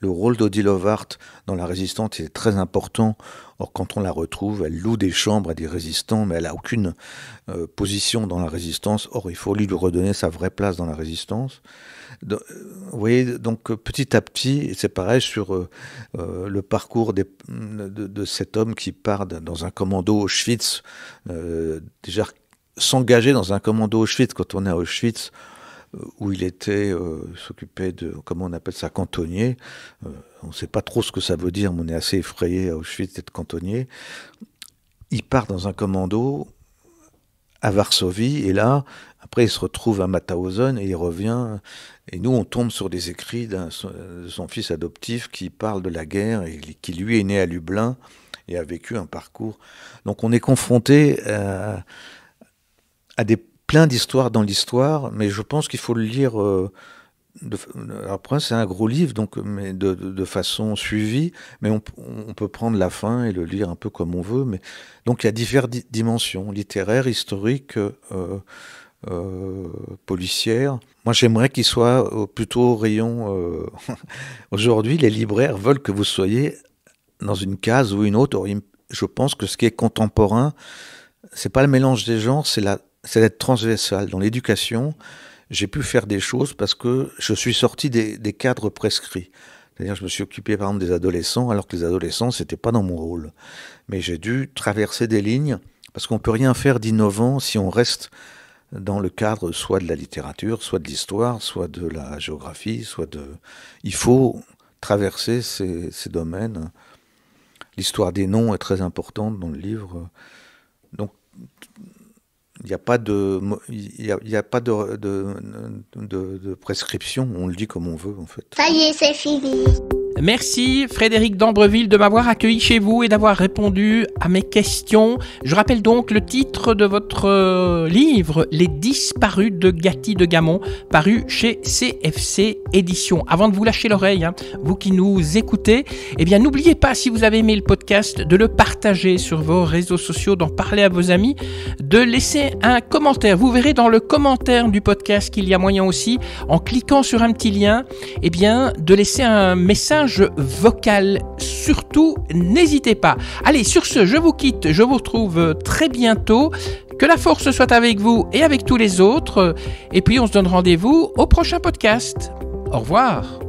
Le rôle d'Odile Lovart dans La résistance est très important. Or, quand on la retrouve, elle loue des chambres à des résistants, mais elle n'a aucune euh, position dans la résistance. Or, il faut lui redonner sa vraie place dans la résistance. Euh, vous voyez, donc euh, petit à petit, c'est pareil sur le parcours des, de, cet homme qui part dans un commando Auschwitz. déjà, s'engager dans un commando Auschwitz quand on est à Auschwitz, euh, où il était, euh, s'occupait de, comment on appelle ça, cantonnier. Euh, on ne sait pas trop ce que ça veut dire, mais on est assez effrayé à Auschwitz d'être cantonnier. Il part dans un commando à Varsovie, et là, après, il se retrouve à Mauthausen et il revient. Et nous, on tombe sur des écrits de son fils adoptif qui parle de la guerre et qui, lui, est né à Lublin et a vécu un parcours. Donc, on est confronté à des plein d'histoires dans l'histoire, mais je pense qu'il faut le lire. Euh, après, c'est un gros livre, donc mais de, façon suivie, mais on, peut prendre la fin et le lire un peu comme on veut. Mais donc il y a diverses dimensions littéraires, historiques, euh, euh, policières. Moi, j'aimerais qu'il soit plutôt au rayon. <laughs> Aujourd'hui, les libraires veulent que vous soyez dans une case ou une autre. Je pense que ce qui est contemporain, c'est pas le mélange des genres, c'est la c'est d'être transversal. Dans l'éducation, j'ai pu faire des choses parce que je suis sorti des, cadres prescrits. C'est-à-dire, je me suis occupé par exemple des adolescents, alors que les adolescents, n'était pas dans mon rôle. Mais j'ai dû traverser des lignes parce qu'on peut rien faire d'innovant si on reste dans le cadre soit de la littérature, soit de l'histoire, soit de la géographie, soit de. Il faut traverser ces, ces domaines. L'histoire des noms est très importante dans le livre. Donc, a pas de, il n'y a, pas de, de, de prescription, on le dit comme on veut en fait. Ça y est, c'est fini. Merci Frédéric d'Ambreville de m'avoir accueilli chez vous et d'avoir répondu à mes questions. Je rappelle donc le titre de votre euh, livre Les disparus de Gatti de Gamon, paru chez CFC Éditions. Avant de vous lâcher l'oreille, hein, vous qui nous écoutez, eh bien n'oubliez pas si vous avez aimé le podcast de le partager sur vos réseaux sociaux, d'en parler à vos amis, de laisser un commentaire. Vous verrez dans le commentaire du podcast qu'il y a moyen aussi en cliquant sur un petit lien, eh bien de laisser un message vocal, Surtout, n'hésitez pas. Allez, sur ce, je vous quitte. Je vous retrouve très bientôt. Que la force soit avec vous et avec tous les autres. Et puis, on se donne rendez-vous au prochain podcast. Au revoir.